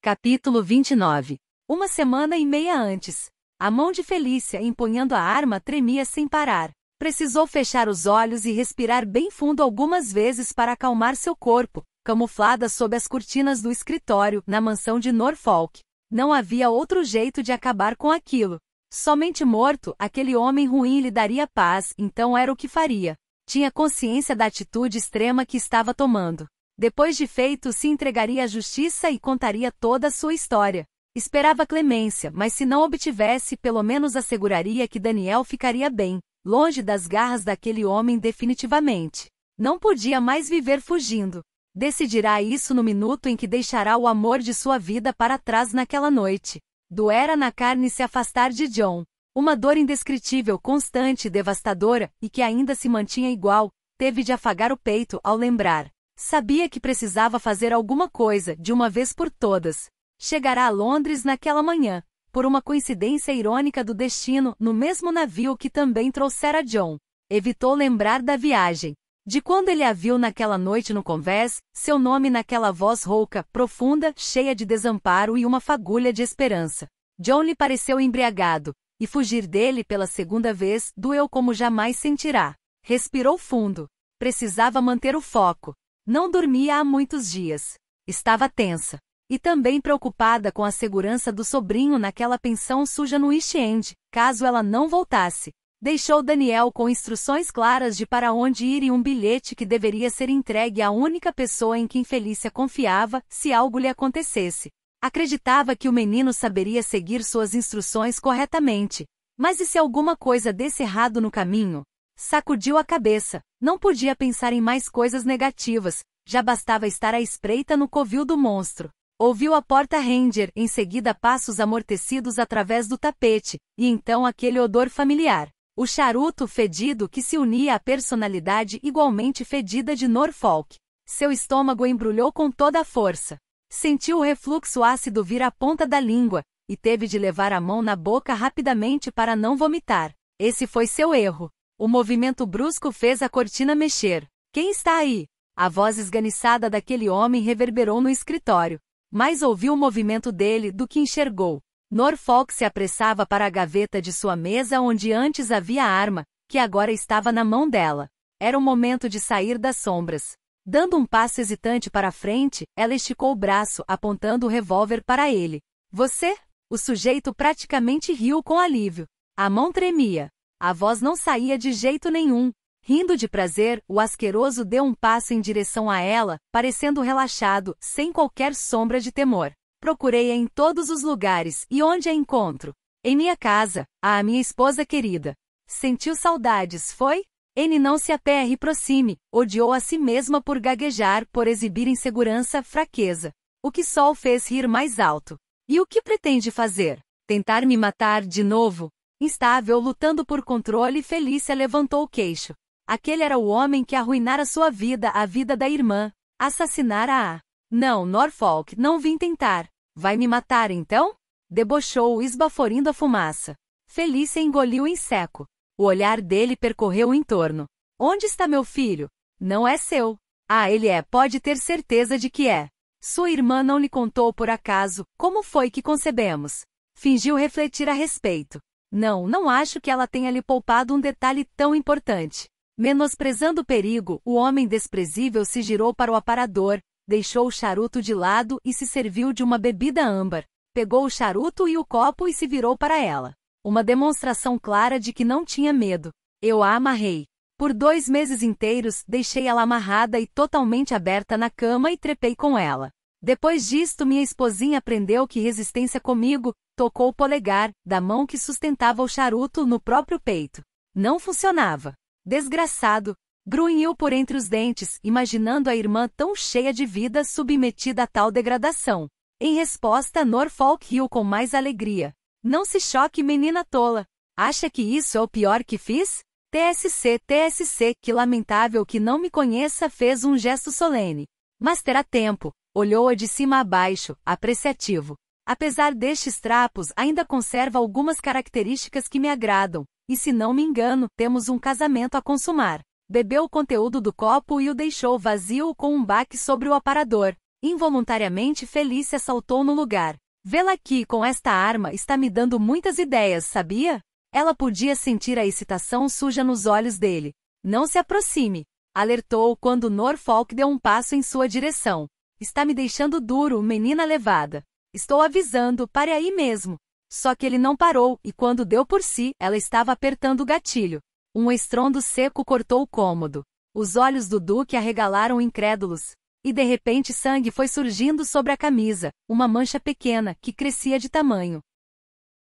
Capítulo 29 Uma semana e meia antes, a mão de Felícia empunhando a arma tremia sem parar. Precisou fechar os olhos e respirar bem fundo algumas vezes para acalmar seu corpo, camuflada sob as cortinas do escritório na mansão de Norfolk. Não havia outro jeito de acabar com aquilo. Somente morto, aquele homem ruim lhe daria paz, então era o que faria. Tinha consciência da atitude extrema que estava tomando. Depois de feito, se entregaria à justiça e contaria toda a sua história. Esperava clemência, mas se não obtivesse, pelo menos asseguraria que Daniel ficaria bem, longe das garras daquele homem definitivamente. Não podia mais viver fugindo. Decidirá isso no minuto em que deixará o amor de sua vida para trás naquela noite. Doera na carne se afastar de John. Uma dor indescritível, constante e devastadora, e que ainda se mantinha igual, teve de afagar o peito ao lembrar. Sabia que precisava fazer alguma coisa, de uma vez por todas. Chegará a Londres naquela manhã, por uma coincidência irônica do destino, no mesmo navio que também trouxera John. Evitou lembrar da viagem. De quando ele a viu naquela noite no convés, seu nome naquela voz rouca, profunda, cheia de desamparo e uma fagulha de esperança. John lhe pareceu embriagado, e fugir dele pela segunda vez doeu como jamais sentirá. Respirou fundo. Precisava manter o foco. Não dormia há muitos dias. Estava tensa. E também preocupada com a segurança do sobrinho naquela pensão suja no East End, caso ela não voltasse. Deixou Daniel com instruções claras de para onde ir e um bilhete que deveria ser entregue à única pessoa em quem Felícia confiava, se algo lhe acontecesse. Acreditava que o menino saberia seguir suas instruções corretamente. Mas e se alguma coisa desse errado no caminho? Sacudiu a cabeça. Não podia pensar em mais coisas negativas, já bastava estar à espreita no covil do monstro. Ouviu a porta ranger, em seguida passos amortecidos através do tapete, e então aquele odor familiar. O charuto fedido que se unia à personalidade igualmente fedida de Norfolk. Seu estômago embrulhou com toda a força. Sentiu o refluxo ácido vir à ponta da língua, e teve de levar a mão na boca rapidamente para não vomitar. Esse foi seu erro. O movimento brusco fez a cortina mexer. Quem está aí? A voz esganiçada daquele homem reverberou no escritório. Mais ouviu o movimento dele do que enxergou. Norfolk se apressava para a gaveta de sua mesa onde antes havia a arma, que agora estava na mão dela. Era o momento de sair das sombras. Dando um passo hesitante para a frente, ela esticou o braço, apontando o revólver para ele. Você? O sujeito praticamente riu com alívio. A mão tremia. A voz não saía de jeito nenhum. Rindo de prazer, o asqueroso deu um passo em direção a ela, parecendo relaxado, sem qualquer sombra de temor. Procurei-a em todos os lugares e onde a encontro. Em minha casa, a minha esposa querida. Sentiu saudades, foi? N não se aperre proxime, odiou a si mesma por gaguejar, por exibir insegurança, fraqueza. O que Sol fez rir mais alto. E o que pretende fazer? Tentar me matar de novo? Instável, lutando por controle, Felícia levantou o queixo. Aquele era o homem que arruinara sua vida, a vida da irmã. Assassinara a. Não, Norfolk, não vim tentar. Vai me matar então? Debochou, esbaforindo a fumaça. Felícia engoliu em seco. O olhar dele percorreu o entorno. Onde está meu filho? Não é seu. Ah, ele é, pode ter certeza de que é. Sua irmã não lhe contou por acaso como foi que concebemos. Fingiu refletir a respeito. Não, não acho que ela tenha lhe poupado um detalhe tão importante. Menosprezando o perigo, o homem desprezível se girou para o aparador, deixou o charuto de lado e se serviu de uma bebida âmbar. Pegou o charuto e o copo e se virou para ela. Uma demonstração clara de que não tinha medo. Eu a amarrei. Por dois meses inteiros, deixei ela amarrada e totalmente aberta na cama e trepei com ela. Depois disto, minha esposinha aprendeu que resistência comigo, tocou o polegar, da mão que sustentava o charuto, no próprio peito. Não funcionava. Desgraçado, grunhiu por entre os dentes, imaginando a irmã tão cheia de vida submetida a tal degradação. Em resposta, Norfolk riu com mais alegria. Não se choque, menina tola. Acha que isso é o pior que fiz? TSC, TSC, que lamentável que não me conheça, fez um gesto solene. Mas terá tempo, olhou-a de cima a baixo, apreciativo. Apesar destes trapos, ainda conserva algumas características que me agradam, e se não me engano, temos um casamento a consumar. Bebeu o conteúdo do copo e o deixou vazio com um baque sobre o aparador. Involuntariamente Felícia saltou no lugar. Vê-la aqui com esta arma está me dando muitas ideias, sabia? Ela podia sentir a excitação suja nos olhos dele. Não se aproxime, alertou quando Norfolk deu um passo em sua direção. Está me deixando duro, menina levada. Estou avisando, pare aí mesmo. Só que ele não parou, e quando deu por si, ela estava apertando o gatilho. Um estrondo seco cortou o cômodo. Os olhos do Duque arregalaram incrédulos. E de repente sangue foi surgindo sobre a camisa, uma mancha pequena, que crescia de tamanho.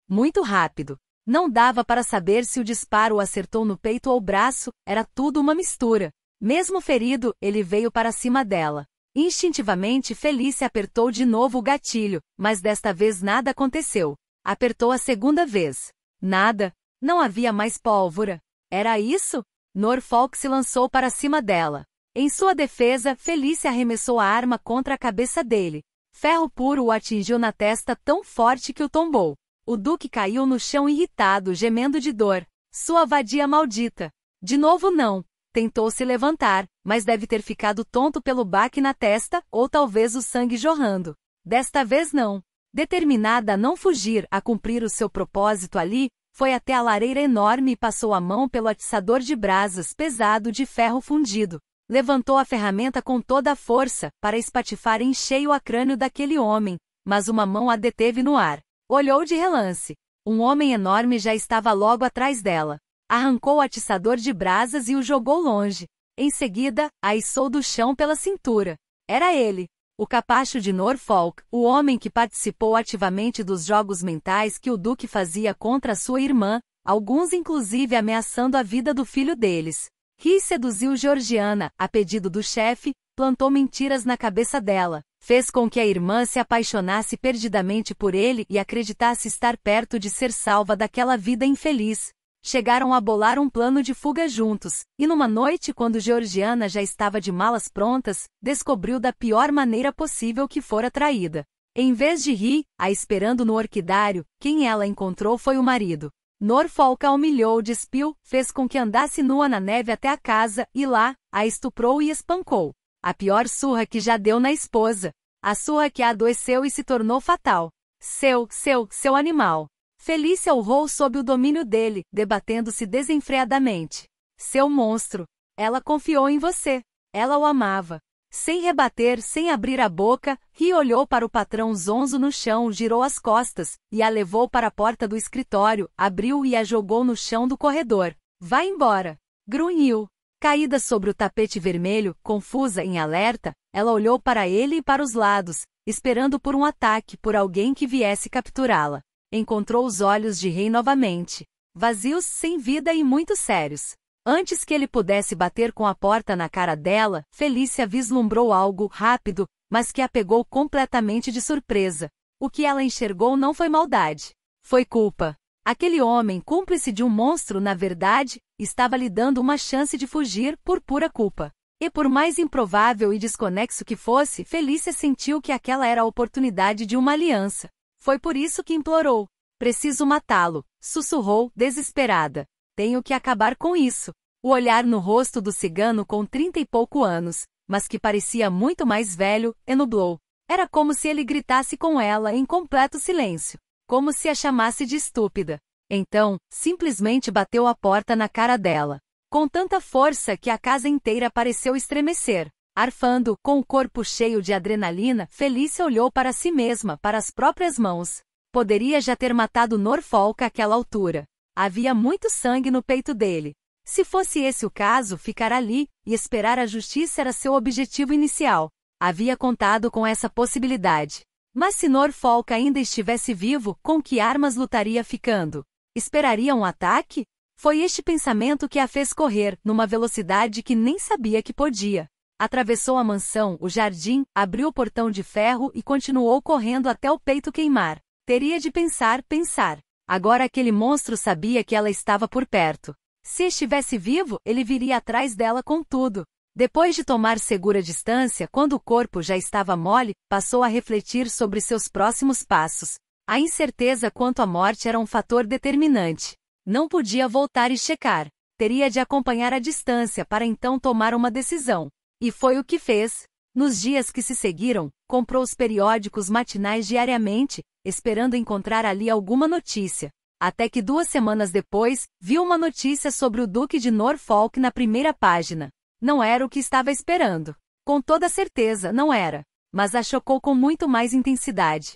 Muito rápido. Não dava para saber se o disparo o acertou no peito ou braço, era tudo uma mistura. Mesmo ferido, ele veio para cima dela. Instintivamente, Felice apertou de novo o gatilho, mas desta vez nada aconteceu. Apertou a segunda vez. Nada. Não havia mais pólvora. Era isso? Norfolk se lançou para cima dela. Em sua defesa, Felícia arremessou a arma contra a cabeça dele. Ferro puro o atingiu na testa tão forte que o tombou. O duque caiu no chão irritado, gemendo de dor. Sua vadia maldita. De novo não. Tentou se levantar, mas deve ter ficado tonto pelo baque na testa, ou talvez o sangue jorrando. Desta vez não. Determinada a não fugir, a cumprir o seu propósito ali, foi até a lareira enorme e passou a mão pelo atiçador de brasas pesado de ferro fundido levantou a ferramenta com toda a força, para espatifar em cheio a crânio daquele homem, mas uma mão a deteve no ar. Olhou de relance. Um homem enorme já estava logo atrás dela. Arrancou o atiçador de brasas e o jogou longe. Em seguida, a içou do chão pela cintura. Era ele, o capacho de Norfolk, o homem que participou ativamente dos jogos mentais que o Duque fazia contra sua irmã, alguns inclusive ameaçando a vida do filho deles. Ri seduziu Georgiana, a pedido do chefe, plantou mentiras na cabeça dela, fez com que a irmã se apaixonasse perdidamente por ele e acreditasse estar perto de ser salva daquela vida infeliz. Chegaram a bolar um plano de fuga juntos, e numa noite, quando Georgiana já estava de malas prontas, descobriu da pior maneira possível que fora traída. Em vez de rir, a esperando no orquidário, quem ela encontrou foi o marido. Norfolk a humilhou despiu, fez com que andasse nua na neve até a casa, e lá, a estuprou e espancou. A pior surra que já deu na esposa. A surra que a adoeceu e se tornou fatal. Seu, seu, seu animal. Felícia urrou sob o domínio dele, debatendo-se desenfreadamente. Seu monstro. Ela confiou em você. Ela o amava. Sem rebater, sem abrir a boca, Ri olhou para o patrão zonzo no chão, girou as costas, e a levou para a porta do escritório, abriu e a jogou no chão do corredor. Vá embora! Grunhiu. Caída sobre o tapete vermelho, confusa em alerta, ela olhou para ele e para os lados, esperando por um ataque, por alguém que viesse capturá-la. Encontrou os olhos de Rei novamente. Vazios, sem vida e muito sérios. Antes que ele pudesse bater com a porta na cara dela, Felícia vislumbrou algo rápido, mas que a pegou completamente de surpresa. O que ela enxergou não foi maldade. Foi culpa. Aquele homem, cúmplice de um monstro, na verdade, estava lhe dando uma chance de fugir por pura culpa. E por mais improvável e desconexo que fosse, Felícia sentiu que aquela era a oportunidade de uma aliança. Foi por isso que implorou. Preciso matá-lo, sussurrou, desesperada. Tenho que acabar com isso. O olhar no rosto do cigano com trinta e pouco anos, mas que parecia muito mais velho, enublou. Era como se ele gritasse com ela em completo silêncio, como se a chamasse de estúpida. Então, simplesmente bateu a porta na cara dela, com tanta força que a casa inteira pareceu estremecer. Arfando, com o corpo cheio de adrenalina, Felícia olhou para si mesma, para as próprias mãos. Poderia já ter matado Norfolk àquela altura. Havia muito sangue no peito dele. Se fosse esse o caso, ficar ali e esperar a justiça era seu objetivo inicial. Havia contado com essa possibilidade. Mas se Norfolk ainda estivesse vivo, com que armas lutaria ficando? Esperaria um ataque? Foi este pensamento que a fez correr, numa velocidade que nem sabia que podia. Atravessou a mansão, o jardim, abriu o portão de ferro e continuou correndo até o peito queimar. Teria de pensar, pensar. Agora aquele monstro sabia que ela estava por perto. Se estivesse vivo, ele viria atrás dela com tudo. Depois de tomar segura distância, quando o corpo já estava mole, passou a refletir sobre seus próximos passos. A incerteza quanto à morte era um fator determinante. Não podia voltar e checar. Teria de acompanhar a distância para então tomar uma decisão. E foi o que fez. Nos dias que se seguiram, comprou os periódicos matinais diariamente, esperando encontrar ali alguma notícia. Até que duas semanas depois, viu uma notícia sobre o Duque de Norfolk na primeira página. Não era o que estava esperando. Com toda certeza, não era. Mas a chocou com muito mais intensidade.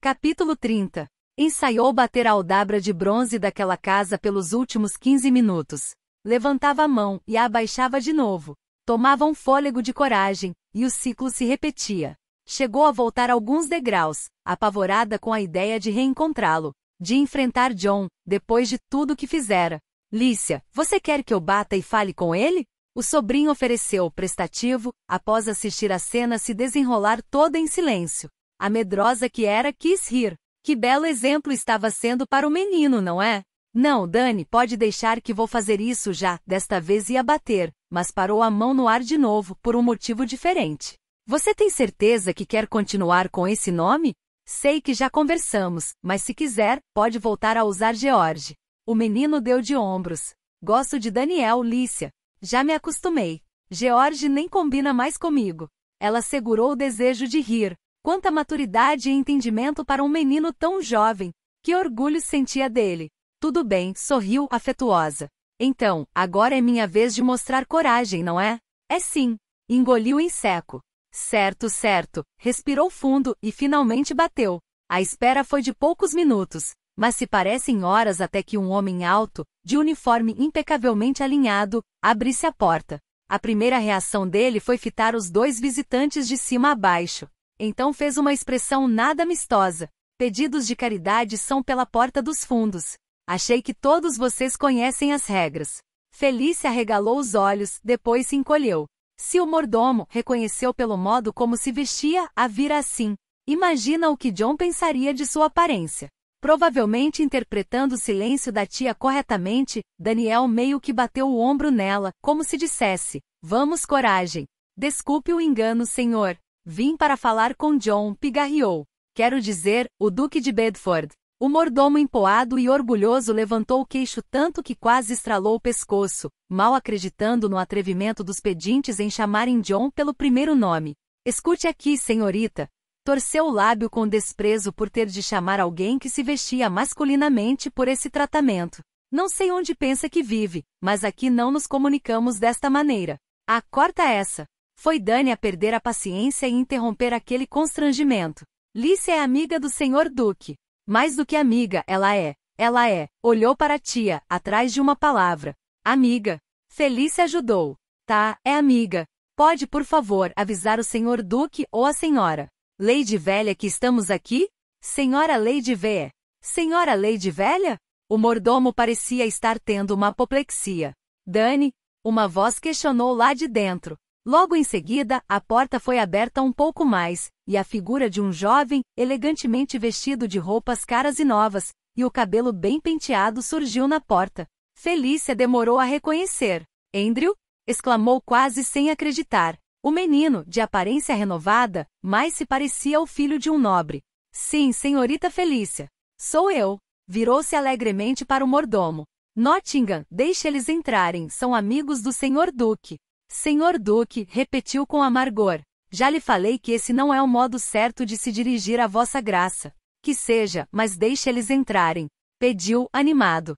Capítulo 30 Ensaiou bater a aldabra de bronze daquela casa pelos últimos 15 minutos. Levantava a mão e a abaixava de novo, Tomavam um fôlego de coragem, e o ciclo se repetia. Chegou a voltar alguns degraus, apavorada com a ideia de reencontrá-lo, de enfrentar John, depois de tudo que fizera. Lícia, você quer que eu bata e fale com ele? O sobrinho ofereceu, prestativo, após assistir a cena se desenrolar toda em silêncio. A medrosa que era quis rir. Que belo exemplo estava sendo para o menino, não é? Não, Dani, pode deixar que vou fazer isso já, desta vez ia bater mas parou a mão no ar de novo, por um motivo diferente. Você tem certeza que quer continuar com esse nome? Sei que já conversamos, mas se quiser, pode voltar a usar George. O menino deu de ombros. Gosto de Daniel, Lícia. Já me acostumei. George nem combina mais comigo. Ela segurou o desejo de rir. Quanta maturidade e entendimento para um menino tão jovem. Que orgulho sentia dele. Tudo bem, sorriu, afetuosa. Então, agora é minha vez de mostrar coragem, não é? É sim. Engoliu em seco. Certo, certo. Respirou fundo e finalmente bateu. A espera foi de poucos minutos, mas se parecem horas até que um homem alto, de uniforme impecavelmente alinhado, abrisse a porta. A primeira reação dele foi fitar os dois visitantes de cima a baixo. Então fez uma expressão nada amistosa. Pedidos de caridade são pela porta dos fundos. Achei que todos vocês conhecem as regras. Felícia regalou os olhos, depois se encolheu. Se o mordomo reconheceu pelo modo como se vestia, a vira assim. Imagina o que John pensaria de sua aparência. Provavelmente interpretando o silêncio da tia corretamente, Daniel meio que bateu o ombro nela, como se dissesse: Vamos, coragem. Desculpe o engano, senhor. Vim para falar com John, pigarreou. Quero dizer, o Duque de Bedford. O mordomo empoado e orgulhoso levantou o queixo tanto que quase estralou o pescoço, mal acreditando no atrevimento dos pedintes em chamarem John pelo primeiro nome. Escute aqui, senhorita. Torceu o lábio com desprezo por ter de chamar alguém que se vestia masculinamente por esse tratamento. Não sei onde pensa que vive, mas aqui não nos comunicamos desta maneira. Ah, corta essa. Foi Dani a perder a paciência e interromper aquele constrangimento. Lícia é amiga do senhor Duque. Mais do que amiga, ela é. Ela é. Olhou para a tia, atrás de uma palavra. Amiga. Felice ajudou. Tá, é amiga. Pode, por favor, avisar o senhor Duque ou a senhora. Lady Velha que estamos aqui? Senhora Lady V. Senhora Lady Velha? O mordomo parecia estar tendo uma apoplexia. Dani, uma voz questionou lá de dentro. Logo em seguida, a porta foi aberta um pouco mais, e a figura de um jovem, elegantemente vestido de roupas caras e novas, e o cabelo bem penteado surgiu na porta. Felícia demorou a reconhecer. Andrew? exclamou quase sem acreditar. O menino, de aparência renovada, mais se parecia ao filho de um nobre. Sim, senhorita Felícia. Sou eu. Virou-se alegremente para o mordomo. Nottingham, deixe eles entrarem, são amigos do senhor Duque. Senhor Duque, repetiu com amargor. Já lhe falei que esse não é o modo certo de se dirigir à vossa graça. Que seja, mas deixe eles entrarem. Pediu, animado.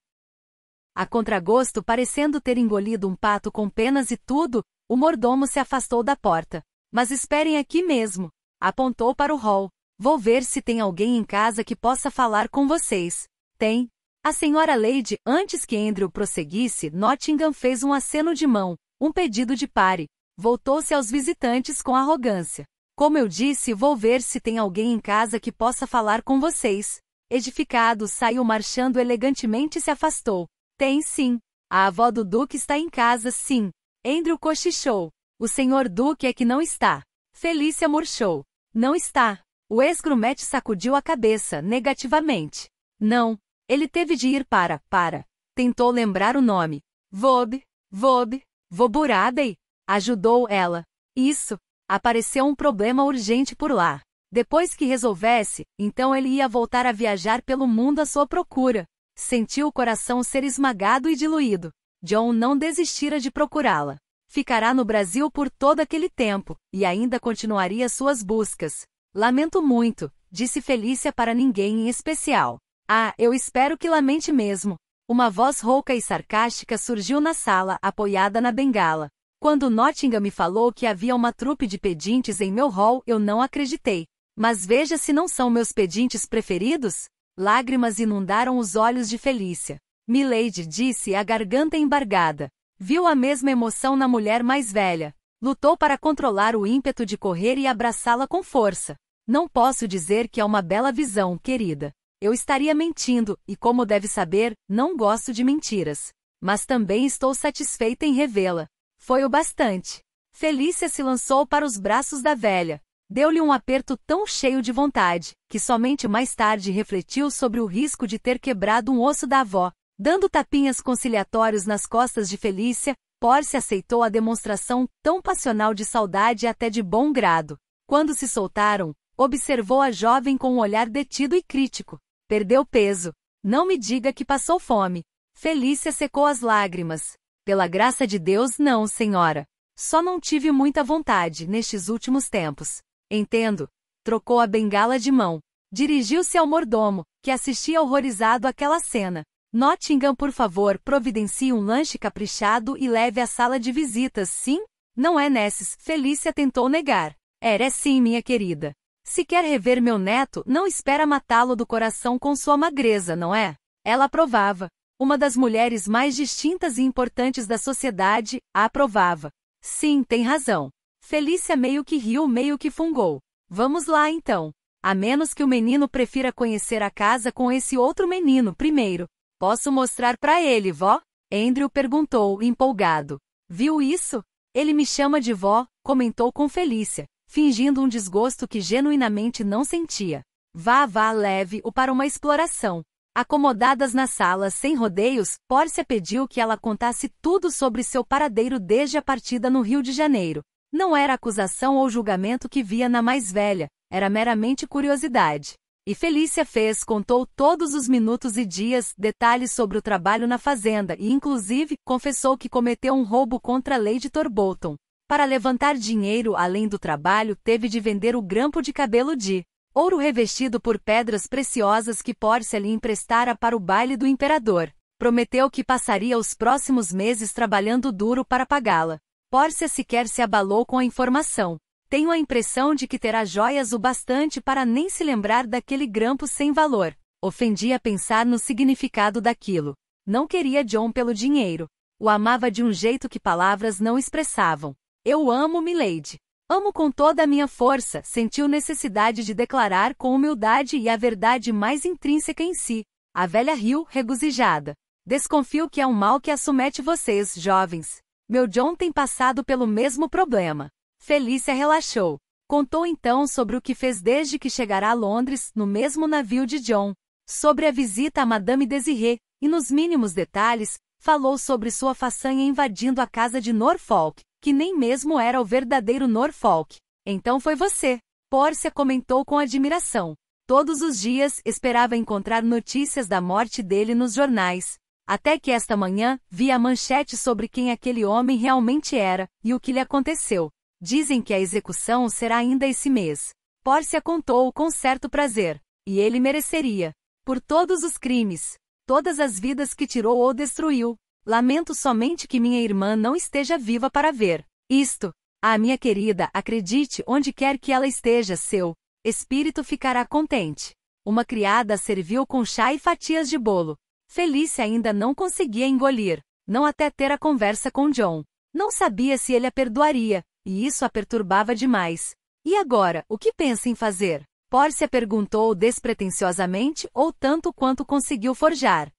A contragosto, parecendo ter engolido um pato com penas e tudo, o mordomo se afastou da porta. Mas esperem aqui mesmo. Apontou para o hall. Vou ver se tem alguém em casa que possa falar com vocês. Tem. A senhora Lady, antes que Andrew prosseguisse, Nottingham fez um aceno de mão, um pedido de pare. Voltou-se aos visitantes com arrogância. Como eu disse, vou ver se tem alguém em casa que possa falar com vocês. Edificado, saiu marchando elegantemente e se afastou. Tem sim. A avó do Duque está em casa, sim. Andrew cochichou. O senhor Duque é que não está. Felícia murchou. Não está. O ex-grumete sacudiu a cabeça, negativamente. Não. Ele teve de ir para, para. Tentou lembrar o nome. Vobe. Vobe. Voburadei ajudou ela. Isso, apareceu um problema urgente por lá. Depois que resolvesse, então ele ia voltar a viajar pelo mundo à sua procura. Sentiu o coração ser esmagado e diluído. John não desistira de procurá-la. Ficará no Brasil por todo aquele tempo, e ainda continuaria suas buscas. Lamento muito, disse Felícia para ninguém em especial. Ah, eu espero que lamente mesmo, uma voz rouca e sarcástica surgiu na sala, apoiada na bengala. Quando Nottingham me falou que havia uma trupe de pedintes em meu hall, eu não acreditei. Mas veja se não são meus pedintes preferidos? Lágrimas inundaram os olhos de Felícia. Milady disse a garganta embargada. Viu a mesma emoção na mulher mais velha. Lutou para controlar o ímpeto de correr e abraçá-la com força. Não posso dizer que é uma bela visão, querida. Eu estaria mentindo, e como deve saber, não gosto de mentiras. Mas também estou satisfeita em revê-la. Foi o bastante. Felícia se lançou para os braços da velha. Deu-lhe um aperto tão cheio de vontade, que somente mais tarde refletiu sobre o risco de ter quebrado um osso da avó. Dando tapinhas conciliatórios nas costas de Felícia, Porce aceitou a demonstração tão passional de saudade até de bom grado. Quando se soltaram, observou a jovem com um olhar detido e crítico. Perdeu peso. Não me diga que passou fome. Felícia secou as lágrimas. Pela graça de Deus, não, senhora. Só não tive muita vontade nestes últimos tempos. Entendo. Trocou a bengala de mão. Dirigiu-se ao mordomo, que assistia horrorizado àquela cena. Nottingham, por favor, providencie um lanche caprichado e leve à sala de visitas, sim? Não é nesses, Felícia tentou negar. Era é sim, minha querida. Se quer rever meu neto, não espera matá-lo do coração com sua magreza, não é? Ela aprovava. Uma das mulheres mais distintas e importantes da sociedade, a aprovava. Sim, tem razão. Felícia meio que riu, meio que fungou. Vamos lá então. A menos que o menino prefira conhecer a casa com esse outro menino primeiro. Posso mostrar para ele, vó? Andrew perguntou, empolgado. Viu isso? Ele me chama de vó, comentou com Felícia fingindo um desgosto que genuinamente não sentia. Vá, vá, leve-o para uma exploração. Acomodadas na sala sem rodeios, Pórcia pediu que ela contasse tudo sobre seu paradeiro desde a partida no Rio de Janeiro. Não era acusação ou julgamento que via na mais velha, era meramente curiosidade. E Felícia fez, contou todos os minutos e dias, detalhes sobre o trabalho na fazenda e, inclusive, confessou que cometeu um roubo contra a Lady Torbolton. Para levantar dinheiro além do trabalho, teve de vender o grampo de cabelo de ouro revestido por pedras preciosas que Pórcia lhe emprestara para o baile do imperador. Prometeu que passaria os próximos meses trabalhando duro para pagá-la. Pórcia sequer se abalou com a informação. Tenho a impressão de que terá joias o bastante para nem se lembrar daquele grampo sem valor. Ofendia pensar no significado daquilo. Não queria John pelo dinheiro. O amava de um jeito que palavras não expressavam. Eu amo Milady. Amo com toda a minha força, sentiu necessidade de declarar com humildade e a verdade mais intrínseca em si. A velha riu, regozijada. Desconfio que é um mal que assomete vocês, jovens. Meu John tem passado pelo mesmo problema. Felícia relaxou. Contou então sobre o que fez desde que chegara a Londres, no mesmo navio de John, sobre a visita a Madame Desirée, e nos mínimos detalhes, falou sobre sua façanha invadindo a casa de Norfolk, que nem mesmo era o verdadeiro Norfolk. Então foi você. Pórcia comentou com admiração. Todos os dias esperava encontrar notícias da morte dele nos jornais. Até que esta manhã, vi a manchete sobre quem aquele homem realmente era e o que lhe aconteceu. Dizem que a execução será ainda esse mês. Pórcia contou com certo prazer, e ele mereceria. Por todos os crimes, todas as vidas que tirou ou destruiu, Lamento somente que minha irmã não esteja viva para ver isto. A ah, minha querida, acredite, onde quer que ela esteja, seu espírito ficará contente. Uma criada serviu com chá e fatias de bolo. Felice ainda não conseguia engolir, não até ter a conversa com John. Não sabia se ele a perdoaria, e isso a perturbava demais. E agora, o que pensa em fazer? Pórcia perguntou despretensiosamente ou tanto quanto conseguiu forjar.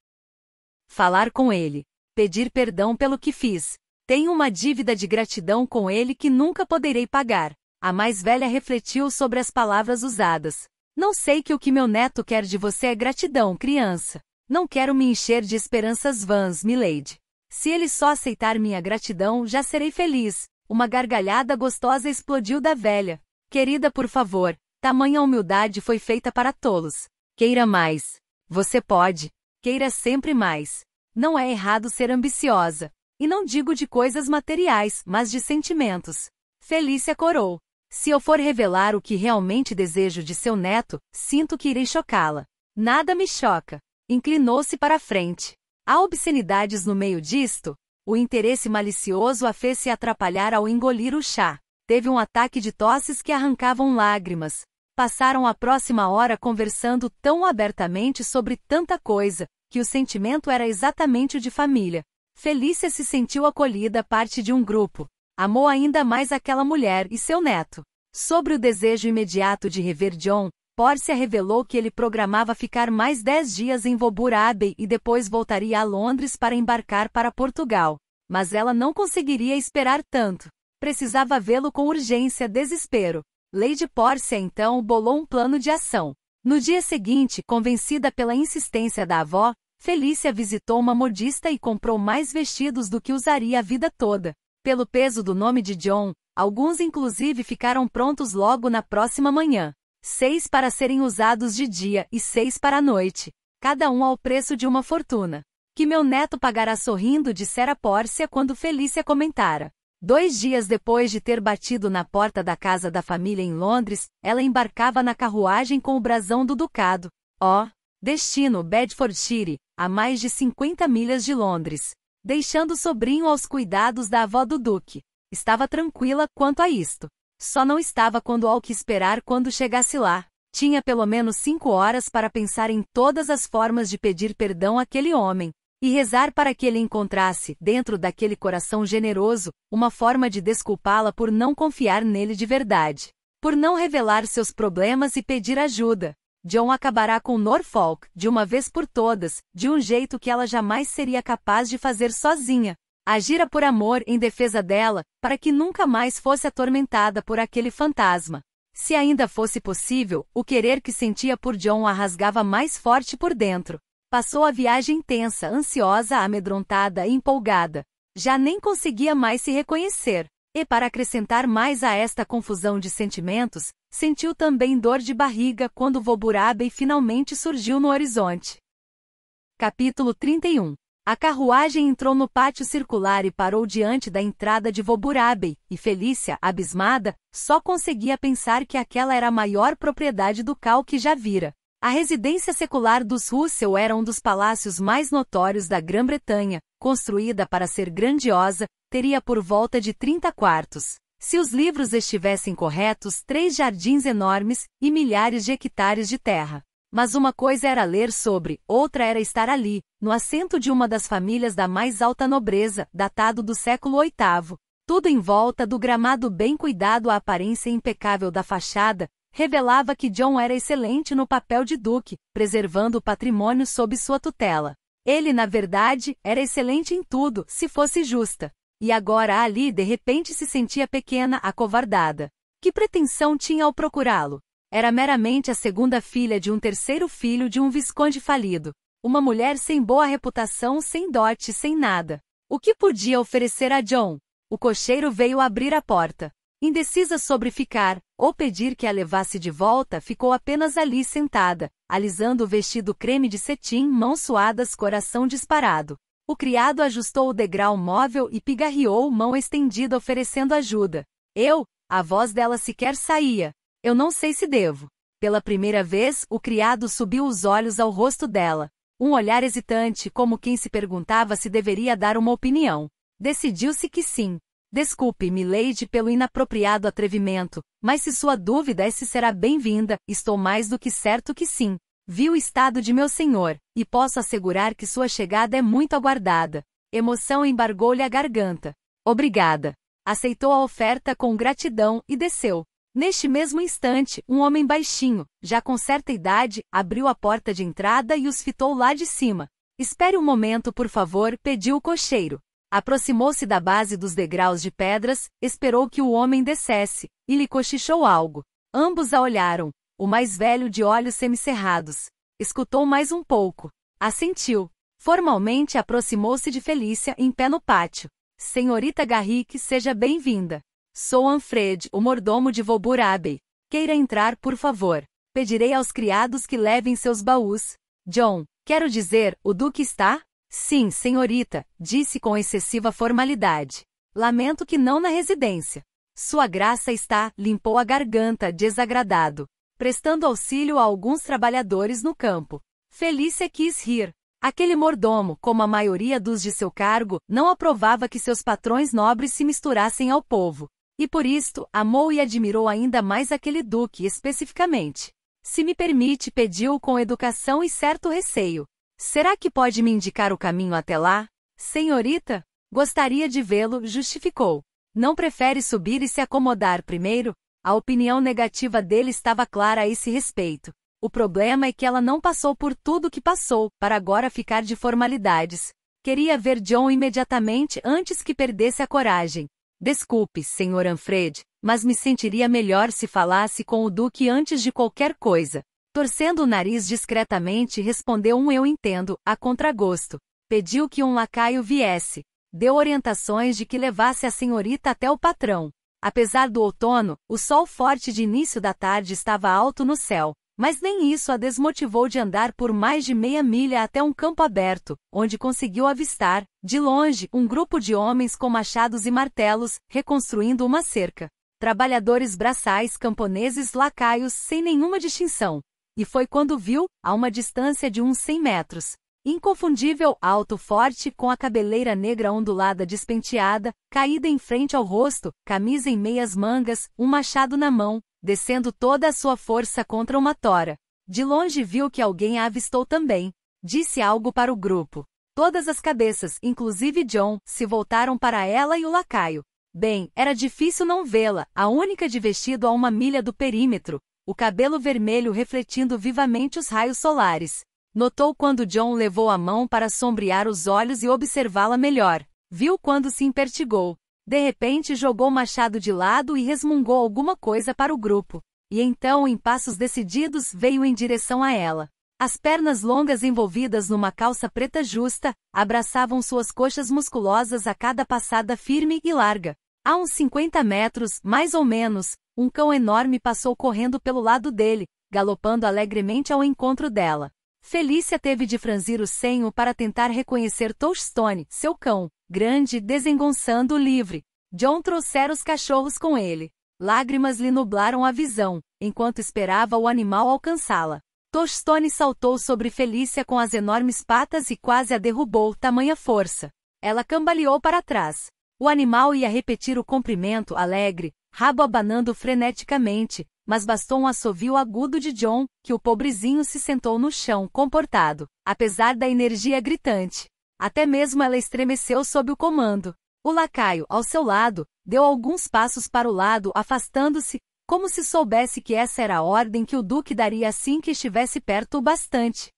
Falar com ele pedir perdão pelo que fiz. Tenho uma dívida de gratidão com ele que nunca poderei pagar. A mais velha refletiu sobre as palavras usadas. Não sei que o que meu neto quer de você é gratidão, criança. Não quero me encher de esperanças vãs, milady. Se ele só aceitar minha gratidão, já serei feliz. Uma gargalhada gostosa explodiu da velha. Querida, por favor, tamanha humildade foi feita para tolos. Queira mais. Você pode. Queira sempre mais. Não é errado ser ambiciosa. E não digo de coisas materiais, mas de sentimentos. Felícia corou. Se eu for revelar o que realmente desejo de seu neto, sinto que irei chocá-la. Nada me choca. Inclinou-se para a frente. Há obscenidades no meio disto? O interesse malicioso a fez se atrapalhar ao engolir o chá. Teve um ataque de tosses que arrancavam lágrimas. Passaram a próxima hora conversando tão abertamente sobre tanta coisa, que o sentimento era exatamente o de família. Felícia se sentiu acolhida parte de um grupo. Amou ainda mais aquela mulher e seu neto. Sobre o desejo imediato de rever John, Pórcia revelou que ele programava ficar mais dez dias em Vobur Abbey e depois voltaria a Londres para embarcar para Portugal. Mas ela não conseguiria esperar tanto. Precisava vê-lo com urgência, desespero. Lady Pórcia então bolou um plano de ação. No dia seguinte, convencida pela insistência da avó, Felícia visitou uma modista e comprou mais vestidos do que usaria a vida toda. Pelo peso do nome de John, alguns inclusive ficaram prontos logo na próxima manhã. Seis para serem usados de dia e seis para a noite, cada um ao preço de uma fortuna. Que meu neto pagará sorrindo, dissera Pórcia quando Felícia comentara. Dois dias depois de ter batido na porta da casa da família em Londres, ela embarcava na carruagem com o brasão do Ducado. Ó! Oh, destino Bedfordshire, a mais de 50 milhas de Londres. Deixando o sobrinho aos cuidados da avó do Duque. Estava tranquila quanto a isto. Só não estava quando ao que esperar quando chegasse lá. Tinha pelo menos cinco horas para pensar em todas as formas de pedir perdão àquele homem e rezar para que ele encontrasse, dentro daquele coração generoso, uma forma de desculpá-la por não confiar nele de verdade, por não revelar seus problemas e pedir ajuda. John acabará com Norfolk, de uma vez por todas, de um jeito que ela jamais seria capaz de fazer sozinha. Agira por amor em defesa dela, para que nunca mais fosse atormentada por aquele fantasma. Se ainda fosse possível, o querer que sentia por John a rasgava mais forte por dentro. Passou a viagem tensa, ansiosa, amedrontada, empolgada. Já nem conseguia mais se reconhecer. E para acrescentar mais a esta confusão de sentimentos, sentiu também dor de barriga quando Voburabe finalmente surgiu no horizonte. Capítulo 31 A carruagem entrou no pátio circular e parou diante da entrada de Voburabei, e Felícia, abismada, só conseguia pensar que aquela era a maior propriedade do cal que já vira. A residência secular dos Russell era um dos palácios mais notórios da Grã-Bretanha, construída para ser grandiosa, teria por volta de 30 quartos. Se os livros estivessem corretos, três jardins enormes e milhares de hectares de terra. Mas uma coisa era ler sobre, outra era estar ali, no assento de uma das famílias da mais alta nobreza, datado do século VIII. Tudo em volta do gramado bem cuidado à aparência impecável da fachada, revelava que John era excelente no papel de duque, preservando o patrimônio sob sua tutela. Ele, na verdade, era excelente em tudo, se fosse justa. E agora Ali de repente se sentia pequena, acovardada. Que pretensão tinha ao procurá-lo? Era meramente a segunda filha de um terceiro filho de um visconde falido. Uma mulher sem boa reputação, sem dote, sem nada. O que podia oferecer a John? O cocheiro veio abrir a porta. Indecisa sobre ficar ou pedir que a levasse de volta, ficou apenas ali sentada, alisando o vestido creme de cetim, mãos suadas, coração disparado. O criado ajustou o degrau móvel e pigarreou mão estendida oferecendo ajuda. Eu, a voz dela sequer saía. Eu não sei se devo. Pela primeira vez, o criado subiu os olhos ao rosto dela. Um olhar hesitante, como quem se perguntava se deveria dar uma opinião. Decidiu-se que sim. Desculpe, Milady, pelo inapropriado atrevimento, mas se sua dúvida é se será bem-vinda, estou mais do que certo que sim. Vi o estado de meu senhor, e posso assegurar que sua chegada é muito aguardada. Emoção embargou-lhe a garganta. Obrigada. Aceitou a oferta com gratidão e desceu. Neste mesmo instante, um homem baixinho, já com certa idade, abriu a porta de entrada e os fitou lá de cima. Espere um momento, por favor, pediu o cocheiro. Aproximou-se da base dos degraus de pedras, esperou que o homem descesse, e lhe cochichou algo. Ambos a olharam, o mais velho de olhos semicerrados. Escutou mais um pouco. Assentiu. Formalmente aproximou-se de Felícia em pé no pátio. Senhorita Garrick, seja bem-vinda. Sou Anfred, o mordomo de Vobur Abbey. Queira entrar, por favor. Pedirei aos criados que levem seus baús. John, quero dizer, o Duque está? Sim, senhorita, disse com excessiva formalidade. Lamento que não na residência. Sua graça está, limpou a garganta, desagradado, prestando auxílio a alguns trabalhadores no campo. Felícia quis rir. Aquele mordomo, como a maioria dos de seu cargo, não aprovava que seus patrões nobres se misturassem ao povo. E por isto, amou e admirou ainda mais aquele duque especificamente. Se me permite, pediu com educação e certo receio. Será que pode me indicar o caminho até lá? Senhorita, gostaria de vê-lo, justificou. Não prefere subir e se acomodar primeiro? A opinião negativa dele estava clara a esse respeito. O problema é que ela não passou por tudo o que passou, para agora ficar de formalidades. Queria ver John imediatamente antes que perdesse a coragem. Desculpe, Sr. Anfred, mas me sentiria melhor se falasse com o Duque antes de qualquer coisa. Torcendo o nariz discretamente, respondeu um eu entendo, a contragosto. Pediu que um lacaio viesse. Deu orientações de que levasse a senhorita até o patrão. Apesar do outono, o sol forte de início da tarde estava alto no céu, mas nem isso a desmotivou de andar por mais de meia milha até um campo aberto, onde conseguiu avistar, de longe, um grupo de homens com machados e martelos, reconstruindo uma cerca. Trabalhadores braçais camponeses lacaios sem nenhuma distinção, e foi quando viu, a uma distância de uns 100 metros, inconfundível, alto, forte, com a cabeleira negra ondulada despenteada, caída em frente ao rosto, camisa em meias mangas, um machado na mão, descendo toda a sua força contra uma tora. De longe viu que alguém a avistou também. Disse algo para o grupo. Todas as cabeças, inclusive John, se voltaram para ela e o lacaio. Bem, era difícil não vê-la, a única de vestido a uma milha do perímetro, o cabelo vermelho refletindo vivamente os raios solares. Notou quando John levou a mão para sombrear os olhos e observá-la melhor. Viu quando se impertigou. De repente jogou o machado de lado e resmungou alguma coisa para o grupo. E então, em passos decididos, veio em direção a ela. As pernas longas envolvidas numa calça preta justa abraçavam suas coxas musculosas a cada passada firme e larga. A uns 50 metros, mais ou menos, um cão enorme passou correndo pelo lado dele, galopando alegremente ao encontro dela. Felícia teve de franzir o senho para tentar reconhecer Tolstone, seu cão, grande, desengonçando livre. John trouxera os cachorros com ele. Lágrimas lhe nublaram a visão, enquanto esperava o animal alcançá-la. Tostone saltou sobre Felícia com as enormes patas e quase a derrubou, tamanha força. Ela cambaleou para trás. O animal ia repetir o cumprimento, alegre, rabo abanando freneticamente, mas bastou um assovio agudo de John, que o pobrezinho se sentou no chão, comportado, apesar da energia gritante. Até mesmo ela estremeceu sob o comando. O lacaio, ao seu lado, deu alguns passos para o lado, afastando-se, como se soubesse que essa era a ordem que o duque daria assim que estivesse perto o bastante.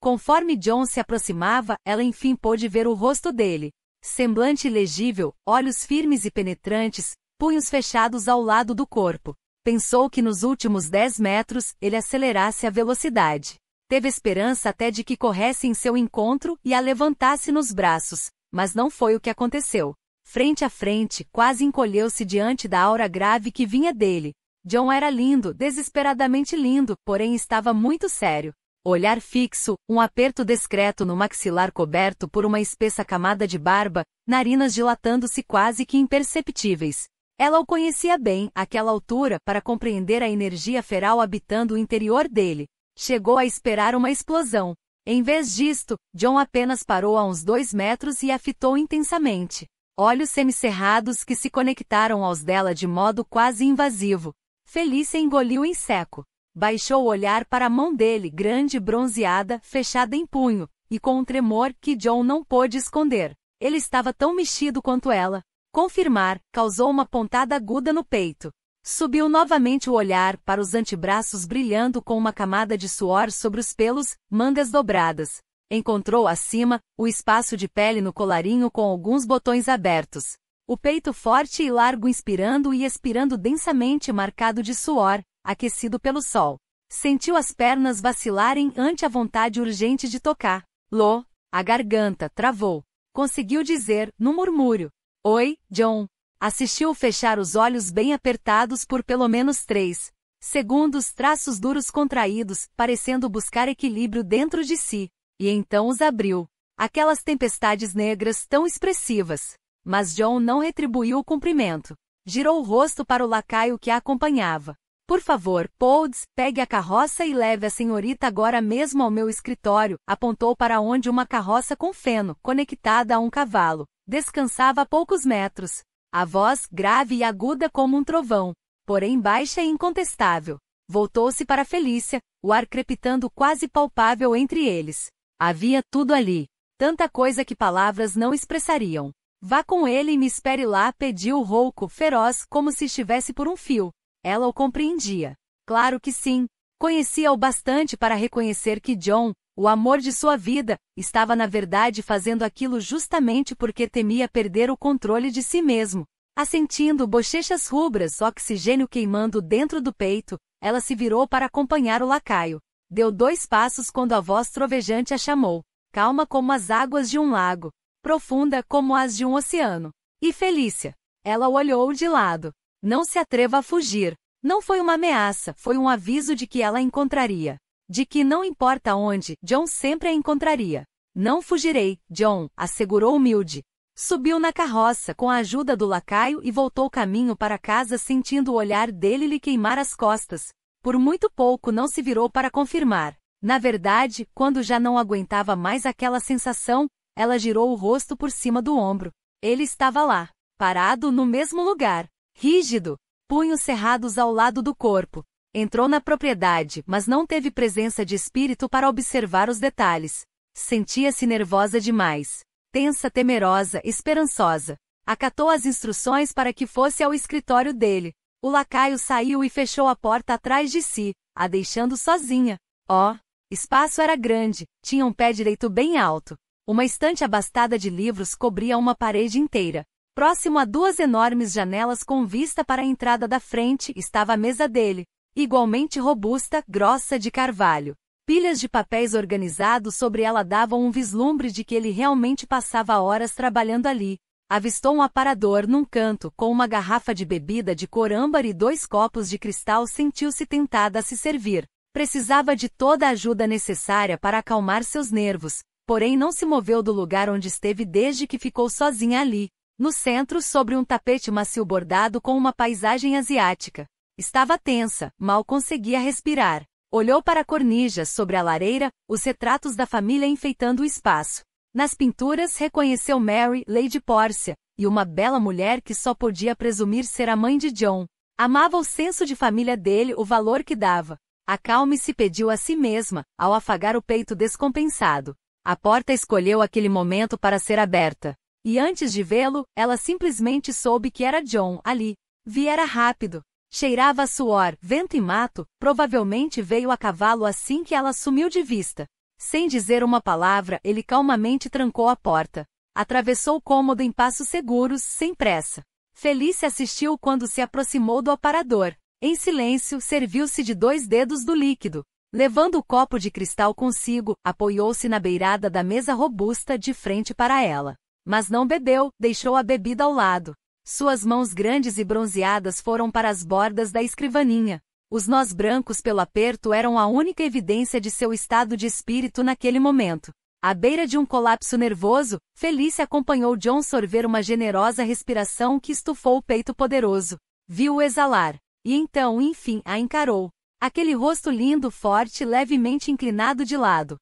Conforme John se aproximava, ela enfim pôde ver o rosto dele. Semblante legível, olhos firmes e penetrantes, punhos fechados ao lado do corpo. Pensou que nos últimos 10 metros ele acelerasse a velocidade. Teve esperança até de que corresse em seu encontro e a levantasse nos braços, mas não foi o que aconteceu. Frente a frente, quase encolheu-se diante da aura grave que vinha dele. John era lindo, desesperadamente lindo, porém estava muito sério. Olhar fixo, um aperto discreto no maxilar coberto por uma espessa camada de barba, narinas dilatando-se quase que imperceptíveis. Ela o conhecia bem, àquela altura, para compreender a energia feral habitando o interior dele. Chegou a esperar uma explosão. Em vez disto, John apenas parou a uns dois metros e a fitou intensamente. Olhos semicerrados que se conectaram aos dela de modo quase invasivo. Felícia engoliu em seco. Baixou o olhar para a mão dele, grande e bronzeada, fechada em punho, e com um tremor que John não pôde esconder. Ele estava tão mexido quanto ela, Confirmar, causou uma pontada aguda no peito. Subiu novamente o olhar para os antebraços brilhando com uma camada de suor sobre os pelos, mangas dobradas. Encontrou acima o espaço de pele no colarinho com alguns botões abertos. O peito forte e largo inspirando e expirando densamente marcado de suor, aquecido pelo sol. Sentiu as pernas vacilarem ante a vontade urgente de tocar. Lô, a garganta travou. Conseguiu dizer, no murmúrio, Oi, John. Assistiu fechar os olhos bem apertados por pelo menos três segundos, traços duros contraídos, parecendo buscar equilíbrio dentro de si, e então os abriu. Aquelas tempestades negras tão expressivas. Mas John não retribuiu o cumprimento. Girou o rosto para o lacaio que a acompanhava. Por favor, Polds, pegue a carroça e leve a senhorita agora mesmo ao meu escritório, apontou para onde uma carroça com feno, conectada a um cavalo, Descansava a poucos metros, a voz grave e aguda como um trovão, porém baixa e incontestável. Voltou-se para Felícia, o ar crepitando quase palpável entre eles. Havia tudo ali, tanta coisa que palavras não expressariam. Vá com ele e me espere lá, pediu rouco, feroz, como se estivesse por um fio. Ela o compreendia. Claro que sim. Conhecia-o bastante para reconhecer que John, o amor de sua vida estava, na verdade, fazendo aquilo justamente porque temia perder o controle de si mesmo. Assentindo bochechas rubras, oxigênio queimando dentro do peito, ela se virou para acompanhar o lacaio. Deu dois passos quando a voz trovejante a chamou. Calma como as águas de um lago, profunda como as de um oceano. E Felícia? Ela o olhou de lado. Não se atreva a fugir. Não foi uma ameaça, foi um aviso de que ela encontraria de que não importa onde, John sempre a encontraria. Não fugirei, John, assegurou humilde. Subiu na carroça com a ajuda do lacaio e voltou caminho para casa sentindo o olhar dele lhe queimar as costas. Por muito pouco não se virou para confirmar. Na verdade, quando já não aguentava mais aquela sensação, ela girou o rosto por cima do ombro. Ele estava lá, parado no mesmo lugar, rígido, punhos cerrados ao lado do corpo, Entrou na propriedade, mas não teve presença de espírito para observar os detalhes. Sentia-se nervosa demais, tensa, temerosa, esperançosa. Acatou as instruções para que fosse ao escritório dele. O lacaio saiu e fechou a porta atrás de si, a deixando sozinha. Ó, oh, espaço era grande, tinha um pé direito bem alto. Uma estante abastada de livros cobria uma parede inteira. Próximo a duas enormes janelas com vista para a entrada da frente estava a mesa dele, igualmente robusta, grossa de carvalho. Pilhas de papéis organizados sobre ela davam um vislumbre de que ele realmente passava horas trabalhando ali. Avistou um aparador num canto, com uma garrafa de bebida de cor âmbar e dois copos de cristal, sentiu-se tentada a se servir. Precisava de toda a ajuda necessária para acalmar seus nervos, porém não se moveu do lugar onde esteve desde que ficou sozinha ali, no centro, sobre um tapete macio bordado com uma paisagem asiática. Estava tensa, mal conseguia respirar. Olhou para a cornija sobre a lareira, os retratos da família enfeitando o espaço. Nas pinturas reconheceu Mary, Lady Pórcia, e uma bela mulher que só podia presumir ser a mãe de John. Amava o senso de família dele, o valor que dava. Acalme-se pediu a si mesma, ao afagar o peito descompensado. A porta escolheu aquele momento para ser aberta. E antes de vê-lo, ela simplesmente soube que era John ali. Viera rápido, Cheirava a suor, vento e mato, provavelmente veio a cavalo assim que ela sumiu de vista. Sem dizer uma palavra, ele calmamente trancou a porta. Atravessou o cômodo em passos seguros, sem pressa. Felice assistiu quando se aproximou do aparador. Em silêncio, serviu-se de dois dedos do líquido. Levando o copo de cristal consigo, apoiou-se na beirada da mesa robusta de frente para ela. Mas não bebeu, deixou a bebida ao lado. Suas mãos grandes e bronzeadas foram para as bordas da escrivaninha. Os nós brancos pelo aperto eram a única evidência de seu estado de espírito naquele momento. À beira de um colapso nervoso, Felice acompanhou John sorver uma generosa respiração que estufou o peito poderoso. Viu-o exalar. E então, enfim, a encarou. Aquele rosto lindo, forte, levemente inclinado de lado.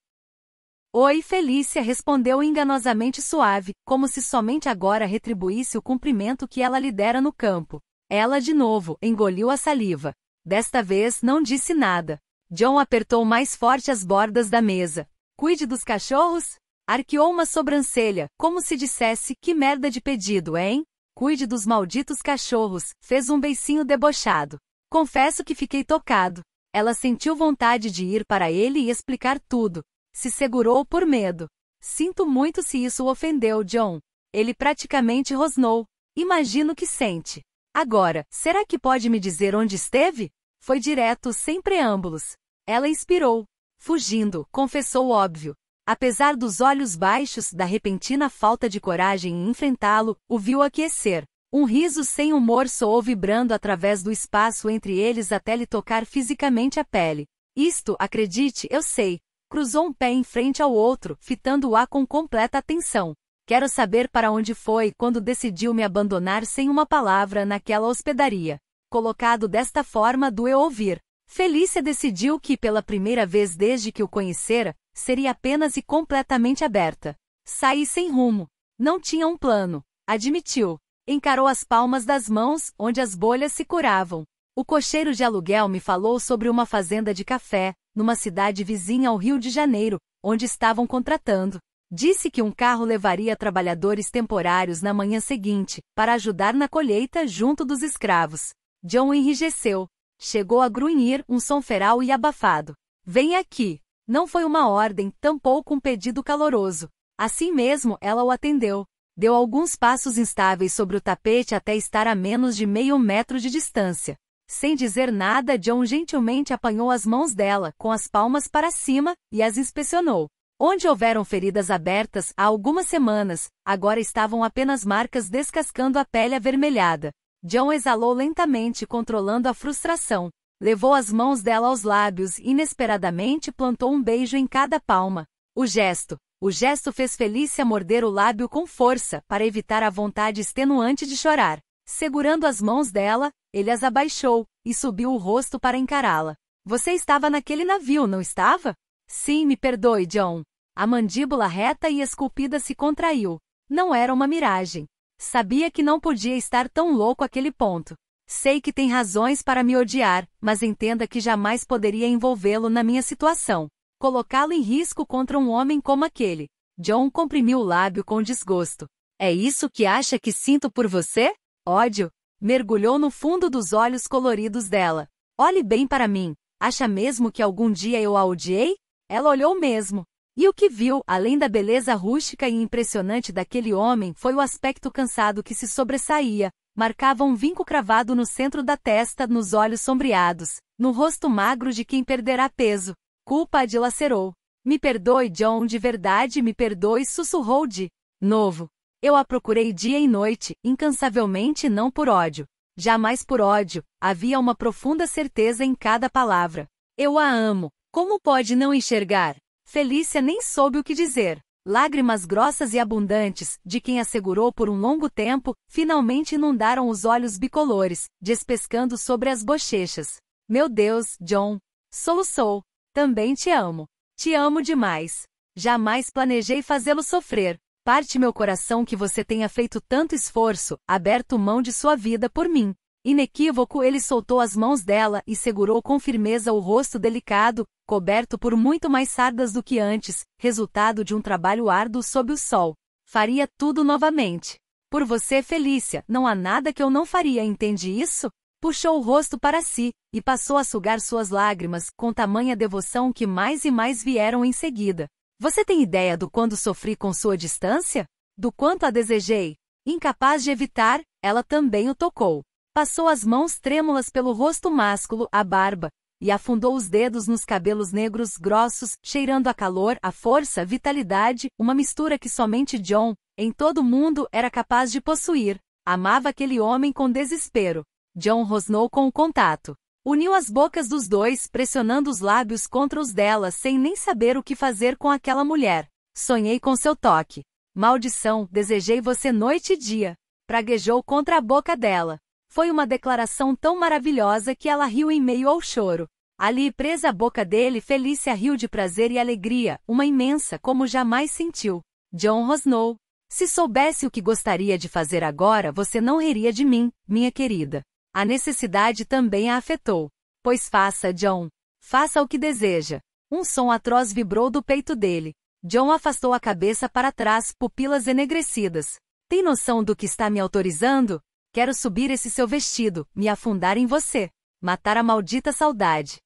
Oi, Felícia respondeu enganosamente suave, como se somente agora retribuísse o cumprimento que ela lhe dera no campo. Ela de novo engoliu a saliva. Desta vez não disse nada. John apertou mais forte as bordas da mesa. Cuide dos cachorros? Arqueou uma sobrancelha, como se dissesse: Que merda de pedido, hein? Cuide dos malditos cachorros, fez um beicinho debochado. Confesso que fiquei tocado. Ela sentiu vontade de ir para ele e explicar tudo, se segurou por medo. Sinto muito se isso o ofendeu, John. Ele praticamente rosnou. Imagino que sente. Agora, será que pode me dizer onde esteve? Foi direto, sem preâmbulos. Ela inspirou. Fugindo, confessou óbvio. Apesar dos olhos baixos, da repentina falta de coragem em enfrentá-lo, o viu aquecer. Um riso sem humor soou vibrando através do espaço entre eles até lhe tocar fisicamente a pele. Isto, acredite, eu sei, Cruzou um pé em frente ao outro, fitando-a com completa atenção. Quero saber para onde foi quando decidiu me abandonar sem uma palavra naquela hospedaria. Colocado desta forma doeu ouvir. Felícia decidiu que, pela primeira vez desde que o conhecera, seria apenas e completamente aberta. Saí sem rumo. Não tinha um plano. Admitiu. Encarou as palmas das mãos, onde as bolhas se curavam. O cocheiro de aluguel me falou sobre uma fazenda de café, numa cidade vizinha ao Rio de Janeiro, onde estavam contratando. Disse que um carro levaria trabalhadores temporários na manhã seguinte, para ajudar na colheita junto dos escravos. John enrijeceu. Chegou a grunhir um som feral e abafado. Vem aqui. Não foi uma ordem, tampouco um pedido caloroso. Assim mesmo, ela o atendeu. Deu alguns passos instáveis sobre o tapete até estar a menos de meio metro de distância. Sem dizer nada, John gentilmente apanhou as mãos dela, com as palmas para cima, e as inspecionou. Onde houveram feridas abertas há algumas semanas, agora estavam apenas marcas descascando a pele avermelhada. John exalou lentamente, controlando a frustração. Levou as mãos dela aos lábios e inesperadamente plantou um beijo em cada palma. O gesto. O gesto fez Felícia morder o lábio com força, para evitar a vontade extenuante de chorar. Segurando as mãos dela, ele as abaixou e subiu o rosto para encará-la. Você estava naquele navio, não estava? Sim, me perdoe, John. A mandíbula reta e esculpida se contraiu. Não era uma miragem. Sabia que não podia estar tão louco aquele ponto. Sei que tem razões para me odiar, mas entenda que jamais poderia envolvê-lo na minha situação. Colocá-lo em risco contra um homem como aquele. John comprimiu o lábio com desgosto. É isso que acha que sinto por você? ódio, mergulhou no fundo dos olhos coloridos dela. Olhe bem para mim. Acha mesmo que algum dia eu a odiei? Ela olhou mesmo. E o que viu, além da beleza rústica e impressionante daquele homem, foi o aspecto cansado que se sobressaía, marcava um vinco cravado no centro da testa, nos olhos sombreados, no rosto magro de quem perderá peso. Culpa a dilacerou. Me perdoe, John, de verdade, me perdoe, sussurrou de novo. Eu a procurei dia e noite, incansavelmente não por ódio. Jamais por ódio, havia uma profunda certeza em cada palavra. Eu a amo. Como pode não enxergar? Felícia nem soube o que dizer. Lágrimas grossas e abundantes, de quem assegurou por um longo tempo, finalmente inundaram os olhos bicolores, despescando sobre as bochechas. Meu Deus, John! Soluçou. Também te amo. Te amo demais. Jamais planejei fazê-lo sofrer. Parte meu coração que você tenha feito tanto esforço, aberto mão de sua vida por mim. Inequívoco, ele soltou as mãos dela e segurou com firmeza o rosto delicado, coberto por muito mais sardas do que antes, resultado de um trabalho árduo sob o sol. Faria tudo novamente. Por você, Felícia, não há nada que eu não faria, entende isso? Puxou o rosto para si e passou a sugar suas lágrimas com tamanha devoção que mais e mais vieram em seguida. Você tem ideia do quanto sofri com sua distância? Do quanto a desejei? Incapaz de evitar, ela também o tocou. Passou as mãos trêmulas pelo rosto másculo, a barba, e afundou os dedos nos cabelos negros grossos, cheirando a calor, a força, a vitalidade, uma mistura que somente John, em todo o mundo, era capaz de possuir. Amava aquele homem com desespero. John rosnou com o contato. Uniu as bocas dos dois, pressionando os lábios contra os dela sem nem saber o que fazer com aquela mulher. Sonhei com seu toque. Maldição, desejei você noite e dia. Praguejou contra a boca dela. Foi uma declaração tão maravilhosa que ela riu em meio ao choro. Ali, presa a boca dele, Felícia riu de prazer e alegria, uma imensa como jamais sentiu. John rosnou. Se soubesse o que gostaria de fazer agora, você não riria de mim, minha querida. A necessidade também a afetou. Pois faça, John. Faça o que deseja. Um som atroz vibrou do peito dele. John afastou a cabeça para trás, pupilas enegrecidas. Tem noção do que está me autorizando? Quero subir esse seu vestido, me afundar em você. Matar a maldita saudade.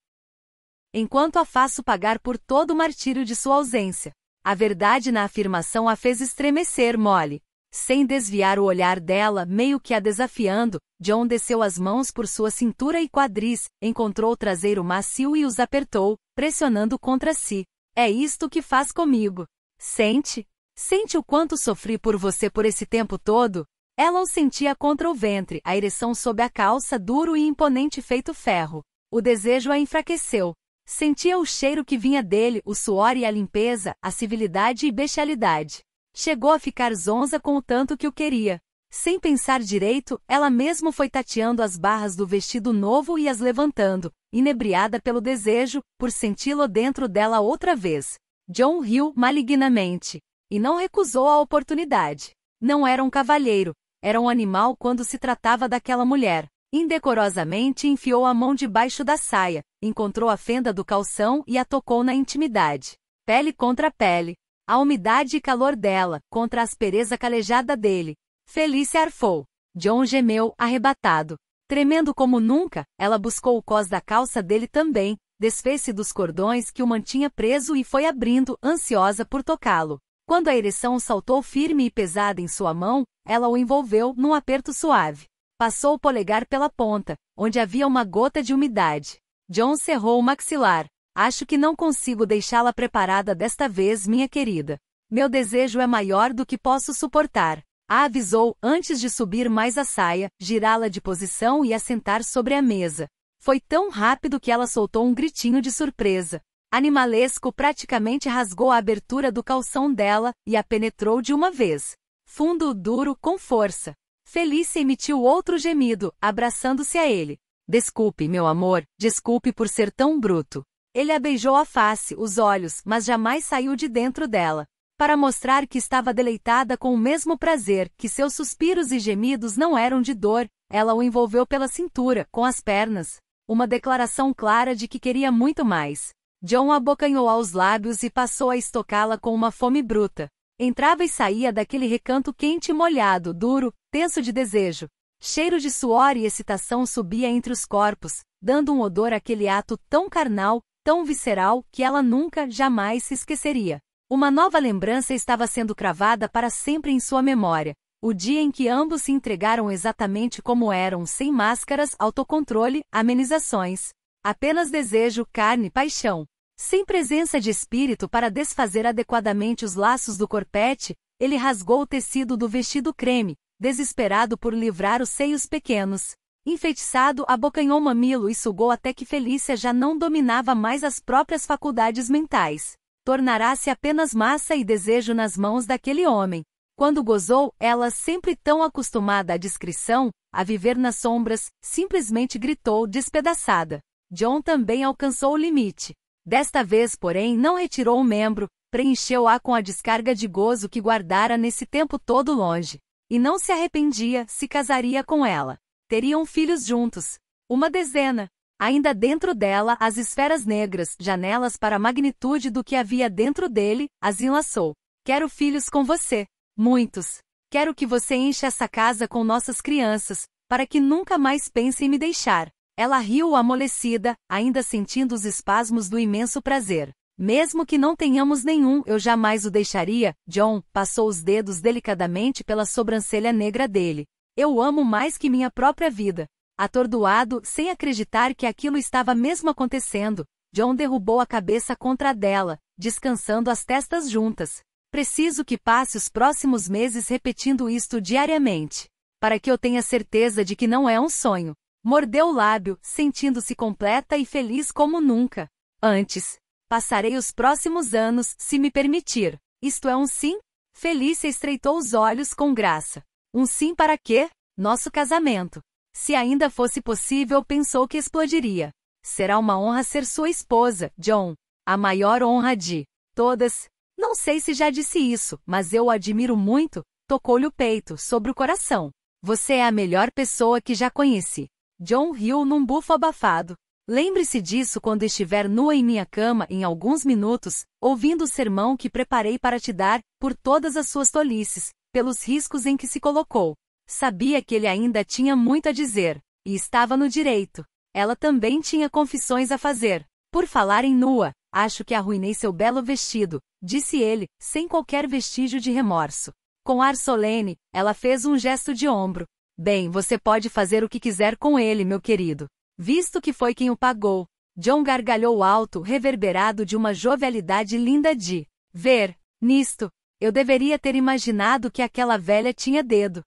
Enquanto a faço pagar por todo o martírio de sua ausência. A verdade na afirmação a fez estremecer mole. Sem desviar o olhar dela, meio que a desafiando, John desceu as mãos por sua cintura e quadris, encontrou o traseiro macio e os apertou, pressionando contra si. É isto que faz comigo. Sente? Sente o quanto sofri por você por esse tempo todo? Ela o sentia contra o ventre, a ereção sob a calça duro e imponente feito ferro. O desejo a enfraqueceu. Sentia o cheiro que vinha dele, o suor e a limpeza, a civilidade e bestialidade. Chegou a ficar zonza com o tanto que o queria. Sem pensar direito, ela mesmo foi tateando as barras do vestido novo e as levantando, inebriada pelo desejo, por senti-lo dentro dela outra vez. John riu malignamente. E não recusou a oportunidade. Não era um cavalheiro, era um animal quando se tratava daquela mulher. Indecorosamente enfiou a mão debaixo da saia, encontrou a fenda do calção e a tocou na intimidade. Pele contra pele. A umidade e calor dela, contra a aspereza calejada dele. Felice arfou. John gemeu, arrebatado. Tremendo como nunca, ela buscou o cós da calça dele também, desfez-se dos cordões que o mantinha preso e foi abrindo, ansiosa por tocá-lo. Quando a ereção saltou firme e pesada em sua mão, ela o envolveu num aperto suave. Passou o polegar pela ponta, onde havia uma gota de umidade. John cerrou o maxilar, Acho que não consigo deixá-la preparada desta vez, minha querida. Meu desejo é maior do que posso suportar. A avisou antes de subir mais a saia, girá-la de posição e assentar sobre a mesa. Foi tão rápido que ela soltou um gritinho de surpresa. Animalesco praticamente rasgou a abertura do calção dela e a penetrou de uma vez. Fundo duro com força. Felícia emitiu outro gemido, abraçando-se a ele. Desculpe, meu amor, desculpe por ser tão bruto. Ele a beijou a face, os olhos, mas jamais saiu de dentro dela. Para mostrar que estava deleitada com o mesmo prazer, que seus suspiros e gemidos não eram de dor, ela o envolveu pela cintura, com as pernas. Uma declaração clara de que queria muito mais. John abocanhou aos lábios e passou a estocá-la com uma fome bruta. Entrava e saía daquele recanto quente e molhado, duro, tenso de desejo. Cheiro de suor e excitação subia entre os corpos, dando um odor àquele ato tão carnal, tão visceral que ela nunca, jamais se esqueceria. Uma nova lembrança estava sendo cravada para sempre em sua memória. O dia em que ambos se entregaram exatamente como eram, sem máscaras, autocontrole, amenizações. Apenas desejo, carne, paixão. Sem presença de espírito para desfazer adequadamente os laços do corpete, ele rasgou o tecido do vestido creme, desesperado por livrar os seios pequenos. Enfeitiçado, abocanhou mamilo e sugou até que Felícia já não dominava mais as próprias faculdades mentais. Tornará-se apenas massa e desejo nas mãos daquele homem. Quando gozou, ela, sempre tão acostumada à discrição, a viver nas sombras, simplesmente gritou despedaçada. John também alcançou o limite. Desta vez, porém, não retirou o um membro, preencheu-a com a descarga de gozo que guardara nesse tempo todo longe. E não se arrependia, se casaria com ela. Teriam filhos juntos. Uma dezena. Ainda dentro dela, as esferas negras, janelas para a magnitude do que havia dentro dele, as enlaçou. Quero filhos com você. Muitos. Quero que você enche essa casa com nossas crianças, para que nunca mais pense em me deixar. Ela riu amolecida, ainda sentindo os espasmos do imenso prazer. Mesmo que não tenhamos nenhum, eu jamais o deixaria. John passou os dedos delicadamente pela sobrancelha negra dele. Eu amo mais que minha própria vida. Atordoado, sem acreditar que aquilo estava mesmo acontecendo, John derrubou a cabeça contra a dela, descansando as testas juntas. Preciso que passe os próximos meses repetindo isto diariamente, para que eu tenha certeza de que não é um sonho. Mordeu o lábio, sentindo-se completa e feliz como nunca. Antes, passarei os próximos anos, se me permitir. Isto é um sim? Felícia estreitou os olhos com graça. Um sim para quê? Nosso casamento. Se ainda fosse possível, pensou que explodiria. Será uma honra ser sua esposa, John. A maior honra de todas. Não sei se já disse isso, mas eu o admiro muito. Tocou-lhe o peito, sobre o coração. Você é a melhor pessoa que já conheci. John riu num bufo abafado. Lembre-se disso quando estiver nua em minha cama em alguns minutos, ouvindo o sermão que preparei para te dar, por todas as suas tolices, pelos riscos em que se colocou. Sabia que ele ainda tinha muito a dizer, e estava no direito. Ela também tinha confissões a fazer. Por falar em nua, acho que arruinei seu belo vestido, disse ele, sem qualquer vestígio de remorso. Com ar solene, ela fez um gesto de ombro. Bem, você pode fazer o que quiser com ele, meu querido. Visto que foi quem o pagou. John gargalhou alto, reverberado de uma jovialidade linda de ver. Nisto, eu deveria ter imaginado que aquela velha tinha dedo.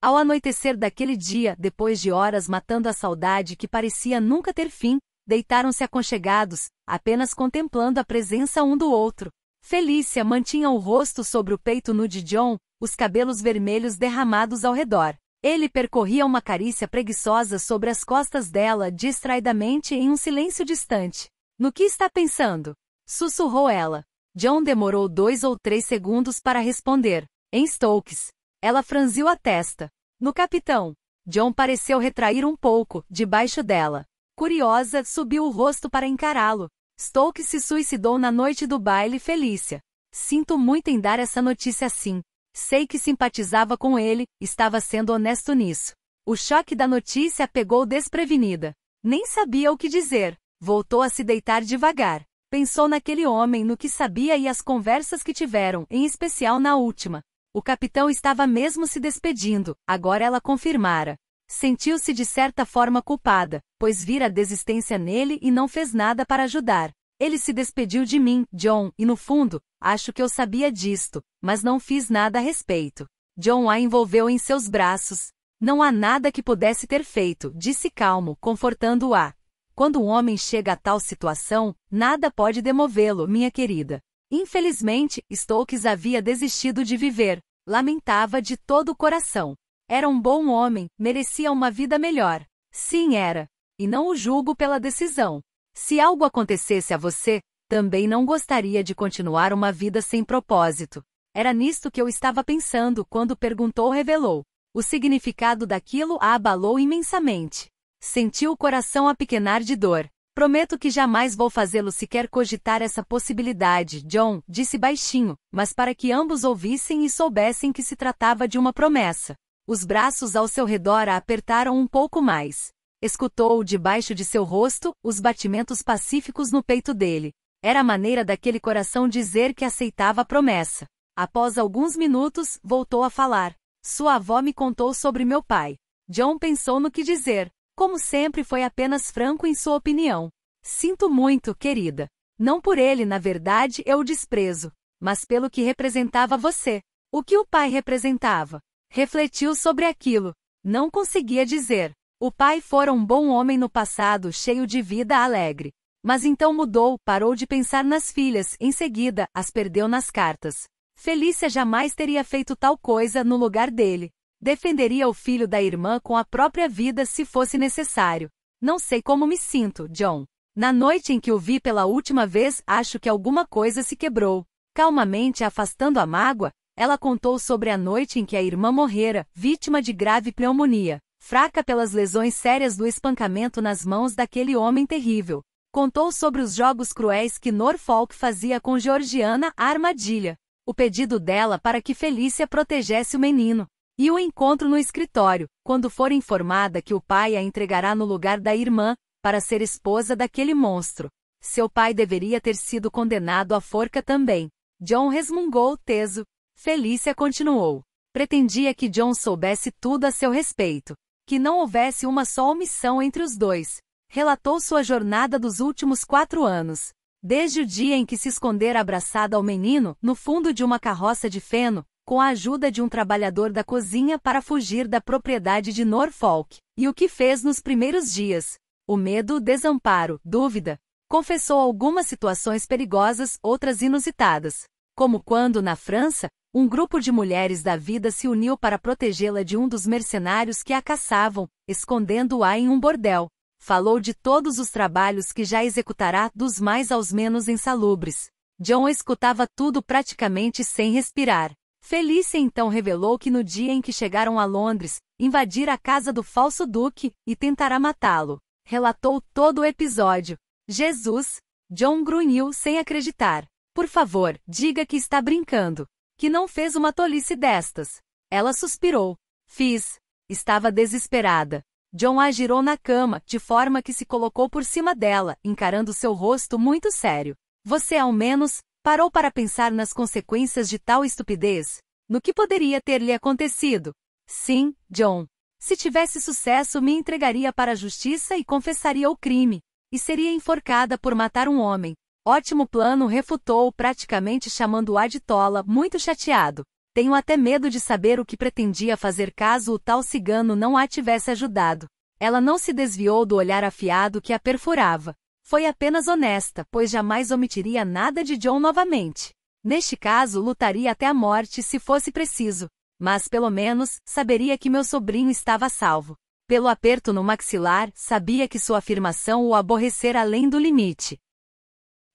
Ao anoitecer daquele dia, depois de horas matando a saudade que parecia nunca ter fim, deitaram-se aconchegados, apenas contemplando a presença um do outro. Felícia mantinha o rosto sobre o peito nu de John, os cabelos vermelhos derramados ao redor. Ele percorria uma carícia preguiçosa sobre as costas dela distraidamente em um silêncio distante. No que está pensando? Sussurrou ela. John demorou dois ou três segundos para responder. Em Stokes. Ela franziu a testa. No capitão. John pareceu retrair um pouco, debaixo dela. Curiosa, subiu o rosto para encará-lo. Stokes se suicidou na noite do baile Felícia. Sinto muito em dar essa notícia assim. Sei que simpatizava com ele, estava sendo honesto nisso. O choque da notícia a pegou desprevenida. Nem sabia o que dizer. Voltou a se deitar devagar. Pensou naquele homem, no que sabia e as conversas que tiveram, em especial na última. O capitão estava mesmo se despedindo, agora ela confirmara. Sentiu-se de certa forma culpada, pois vira a desistência nele e não fez nada para ajudar. Ele se despediu de mim, John, e no fundo, acho que eu sabia disto, mas não fiz nada a respeito. John a envolveu em seus braços. Não há nada que pudesse ter feito, disse calmo, confortando-a. Quando um homem chega a tal situação, nada pode demovê-lo, minha querida. Infelizmente, Stokes havia desistido de viver. Lamentava de todo o coração. Era um bom homem, merecia uma vida melhor. Sim, era. E não o julgo pela decisão. Se algo acontecesse a você, também não gostaria de continuar uma vida sem propósito. Era nisto que eu estava pensando quando perguntou revelou. O significado daquilo a abalou imensamente. Sentiu o coração apequenar de dor. Prometo que jamais vou fazê-lo sequer cogitar essa possibilidade, John, disse baixinho, mas para que ambos ouvissem e soubessem que se tratava de uma promessa. Os braços ao seu redor a apertaram um pouco mais. escutou debaixo de seu rosto, os batimentos pacíficos no peito dele. Era a maneira daquele coração dizer que aceitava a promessa. Após alguns minutos, voltou a falar. Sua avó me contou sobre meu pai. John pensou no que dizer. Como sempre, foi apenas franco em sua opinião. Sinto muito, querida. Não por ele, na verdade, eu o desprezo, mas pelo que representava você. O que o pai representava? Refletiu sobre aquilo. Não conseguia dizer. O pai fora um bom homem no passado, cheio de vida alegre. Mas então mudou, parou de pensar nas filhas, em seguida, as perdeu nas cartas. Felícia jamais teria feito tal coisa no lugar dele. Defenderia o filho da irmã com a própria vida se fosse necessário. Não sei como me sinto, John. Na noite em que o vi pela última vez, acho que alguma coisa se quebrou. Calmamente afastando a mágoa, ela contou sobre a noite em que a irmã morrera, vítima de grave pneumonia, fraca pelas lesões sérias do espancamento nas mãos daquele homem terrível. Contou sobre os jogos cruéis que Norfolk fazia com Georgiana, a armadilha. O pedido dela para que Felícia protegesse o menino. E o encontro no escritório, quando for informada que o pai a entregará no lugar da irmã, para ser esposa daquele monstro. Seu pai deveria ter sido condenado à forca também. John resmungou teso. Felícia continuou. Pretendia que John soubesse tudo a seu respeito. Que não houvesse uma só omissão entre os dois. Relatou sua jornada dos últimos quatro anos. Desde o dia em que se escondera abraçada ao menino, no fundo de uma carroça de feno, com a ajuda de um trabalhador da cozinha para fugir da propriedade de Norfolk, e o que fez nos primeiros dias. O medo, desamparo, dúvida. Confessou algumas situações perigosas, outras inusitadas. Como quando, na França, um grupo de mulheres da vida se uniu para protegê-la de um dos mercenários que a caçavam, escondendo-a em um bordel. Falou de todos os trabalhos que já executará, dos mais aos menos insalubres. John escutava tudo praticamente sem respirar. Felícia então revelou que no dia em que chegaram a Londres, invadir a casa do falso duque e tentará matá-lo. Relatou todo o episódio. Jesus, John grunhiu sem acreditar. Por favor, diga que está brincando. Que não fez uma tolice destas. Ela suspirou. Fiz. Estava desesperada. John a girou na cama, de forma que se colocou por cima dela, encarando seu rosto muito sério. Você ao menos Parou para pensar nas consequências de tal estupidez? No que poderia ter lhe acontecido? Sim, John. Se tivesse sucesso, me entregaria para a justiça e confessaria o crime. E seria enforcada por matar um homem. Ótimo plano, refutou, praticamente chamando-a de tola, muito chateado. Tenho até medo de saber o que pretendia fazer caso o tal cigano não a tivesse ajudado. Ela não se desviou do olhar afiado que a perfurava. Foi apenas honesta, pois jamais omitiria nada de John novamente. Neste caso, lutaria até a morte se fosse preciso, mas pelo menos saberia que meu sobrinho estava salvo. Pelo aperto no maxilar, sabia que sua afirmação o aborrecera além do limite.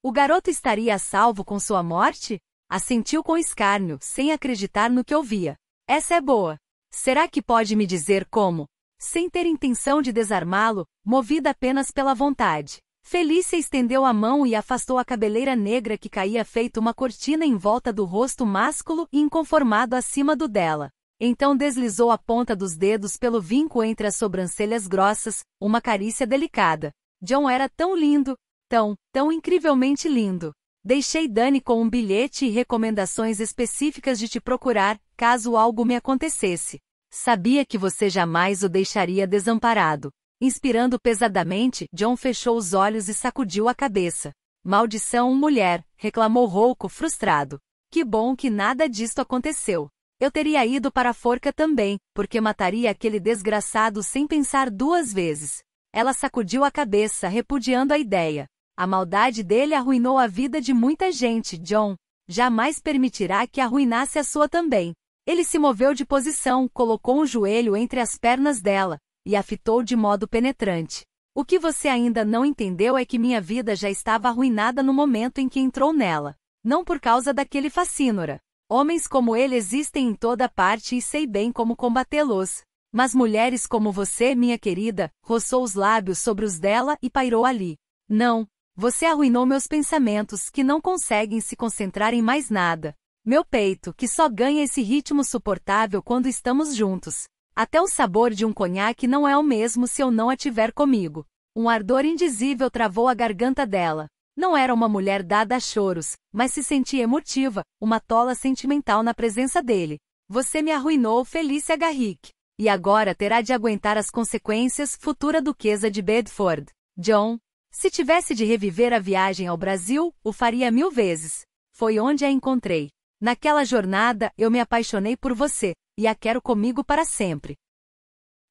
O garoto estaria a salvo com sua morte? Assentiu com escárnio, sem acreditar no que ouvia. Essa é boa. Será que pode me dizer como? Sem ter intenção de desarmá-lo, movida apenas pela vontade. Felícia estendeu a mão e afastou a cabeleira negra que caía feito uma cortina em volta do rosto másculo e inconformado acima do dela. Então deslizou a ponta dos dedos pelo vinco entre as sobrancelhas grossas, uma carícia delicada. John era tão lindo, tão, tão incrivelmente lindo. Deixei Dani com um bilhete e recomendações específicas de te procurar, caso algo me acontecesse. Sabia que você jamais o deixaria desamparado. Inspirando pesadamente, John fechou os olhos e sacudiu a cabeça. Maldição, mulher, reclamou rouco, frustrado. Que bom que nada disto aconteceu. Eu teria ido para a forca também, porque mataria aquele desgraçado sem pensar duas vezes. Ela sacudiu a cabeça, repudiando a ideia. A maldade dele arruinou a vida de muita gente, John. Jamais permitirá que arruinasse a sua também. Ele se moveu de posição, colocou um joelho entre as pernas dela, e a fitou de modo penetrante. O que você ainda não entendeu é que minha vida já estava arruinada no momento em que entrou nela. Não por causa daquele facínora. Homens como ele existem em toda parte e sei bem como combatê-los. Mas mulheres como você, minha querida, roçou os lábios sobre os dela e pairou ali. Não, você arruinou meus pensamentos que não conseguem se concentrar em mais nada. Meu peito, que só ganha esse ritmo suportável quando estamos juntos. Até o sabor de um conhaque não é o mesmo se eu não a tiver comigo. Um ardor indizível travou a garganta dela. Não era uma mulher dada a choros, mas se sentia emotiva, uma tola sentimental na presença dele. Você me arruinou, Felícia Garrick. E agora terá de aguentar as consequências, futura duquesa de Bedford. John, se tivesse de reviver a viagem ao Brasil, o faria mil vezes. Foi onde a encontrei. Naquela jornada, eu me apaixonei por você, e a quero comigo para sempre.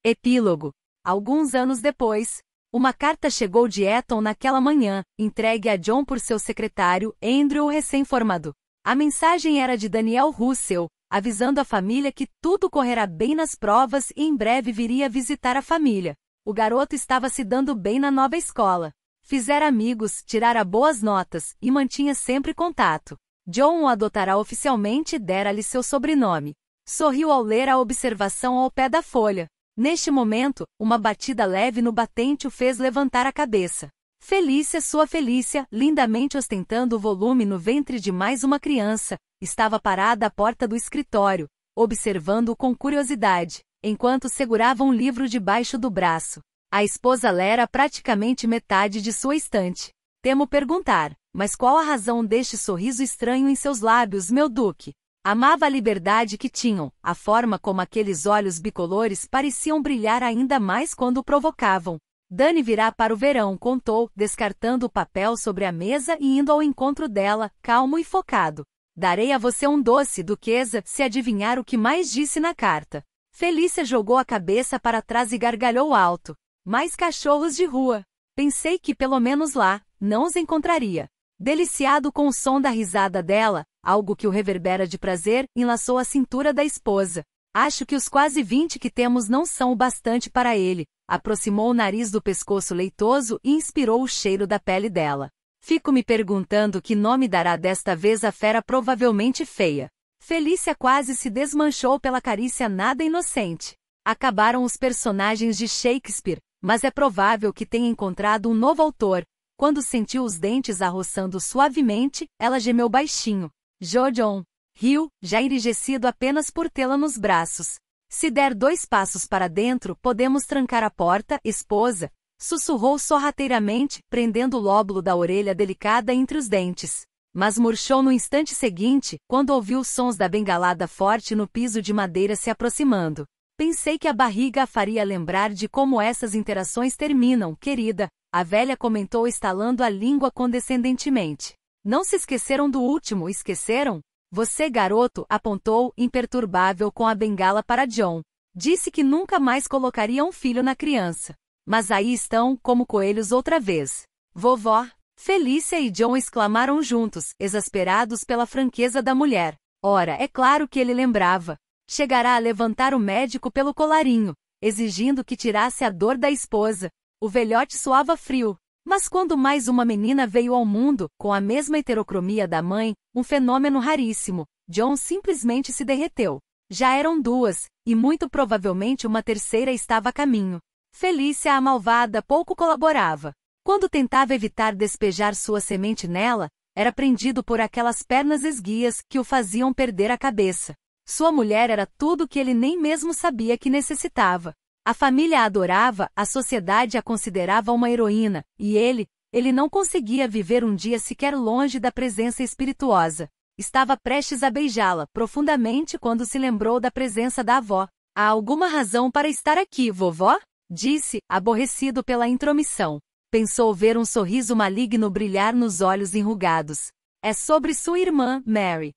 Epílogo. Alguns anos depois, uma carta chegou de Eton naquela manhã, entregue a John por seu secretário, Andrew recém-formado. A mensagem era de Daniel Russell, avisando a família que tudo correrá bem nas provas e em breve viria visitar a família. O garoto estava se dando bem na nova escola. Fizera amigos, tirara boas notas e mantinha sempre contato. John o adotará oficialmente e dera-lhe seu sobrenome. Sorriu ao ler a observação ao pé da folha. Neste momento, uma batida leve no batente o fez levantar a cabeça. Felícia, sua Felícia, lindamente ostentando o volume no ventre de mais uma criança, estava parada à porta do escritório, observando-o com curiosidade, enquanto segurava um livro debaixo do braço. A esposa lera praticamente metade de sua estante. Temo perguntar. Mas qual a razão deste sorriso estranho em seus lábios, meu duque? Amava a liberdade que tinham, a forma como aqueles olhos bicolores pareciam brilhar ainda mais quando o provocavam. Dani virá para o verão, contou, descartando o papel sobre a mesa e indo ao encontro dela, calmo e focado. Darei a você um doce, duquesa, se adivinhar o que mais disse na carta. Felícia jogou a cabeça para trás e gargalhou alto. Mais cachorros de rua. Pensei que pelo menos lá, não os encontraria. Deliciado com o som da risada dela, algo que o reverbera de prazer, enlaçou a cintura da esposa. Acho que os quase 20 que temos não são o bastante para ele. Aproximou o nariz do pescoço leitoso e inspirou o cheiro da pele dela. Fico me perguntando que nome dará desta vez a fera provavelmente feia. Felícia quase se desmanchou pela carícia nada inocente. Acabaram os personagens de Shakespeare, mas é provável que tenha encontrado um novo autor, quando sentiu os dentes arroçando suavemente, ela gemeu baixinho. Jojon riu, já enrijecido apenas por tê-la nos braços. Se der dois passos para dentro, podemos trancar a porta, esposa, sussurrou sorrateiramente, prendendo o lóbulo da orelha delicada entre os dentes. Mas murchou no instante seguinte, quando ouviu os sons da bengalada forte no piso de madeira se aproximando. Pensei que a barriga a faria lembrar de como essas interações terminam, querida, a velha comentou estalando a língua condescendentemente. Não se esqueceram do último, esqueceram? Você, garoto, apontou, imperturbável com a bengala para John. Disse que nunca mais colocaria um filho na criança. Mas aí estão, como coelhos outra vez. Vovó, Felícia e John exclamaram juntos, exasperados pela franqueza da mulher. Ora, é claro que ele lembrava chegará a levantar o médico pelo colarinho, exigindo que tirasse a dor da esposa. O velhote soava frio. Mas quando mais uma menina veio ao mundo, com a mesma heterocromia da mãe, um fenômeno raríssimo, John simplesmente se derreteu. Já eram duas, e muito provavelmente uma terceira estava a caminho. Felícia, a malvada, pouco colaborava. Quando tentava evitar despejar sua semente nela, era prendido por aquelas pernas esguias que o faziam perder a cabeça. Sua mulher era tudo que ele nem mesmo sabia que necessitava. A família a adorava, a sociedade a considerava uma heroína, e ele, ele não conseguia viver um dia sequer longe da presença espirituosa. Estava prestes a beijá-la profundamente quando se lembrou da presença da avó. Há alguma razão para estar aqui, vovó? disse, aborrecido pela intromissão. Pensou ver um sorriso maligno brilhar nos olhos enrugados. É sobre sua irmã, Mary.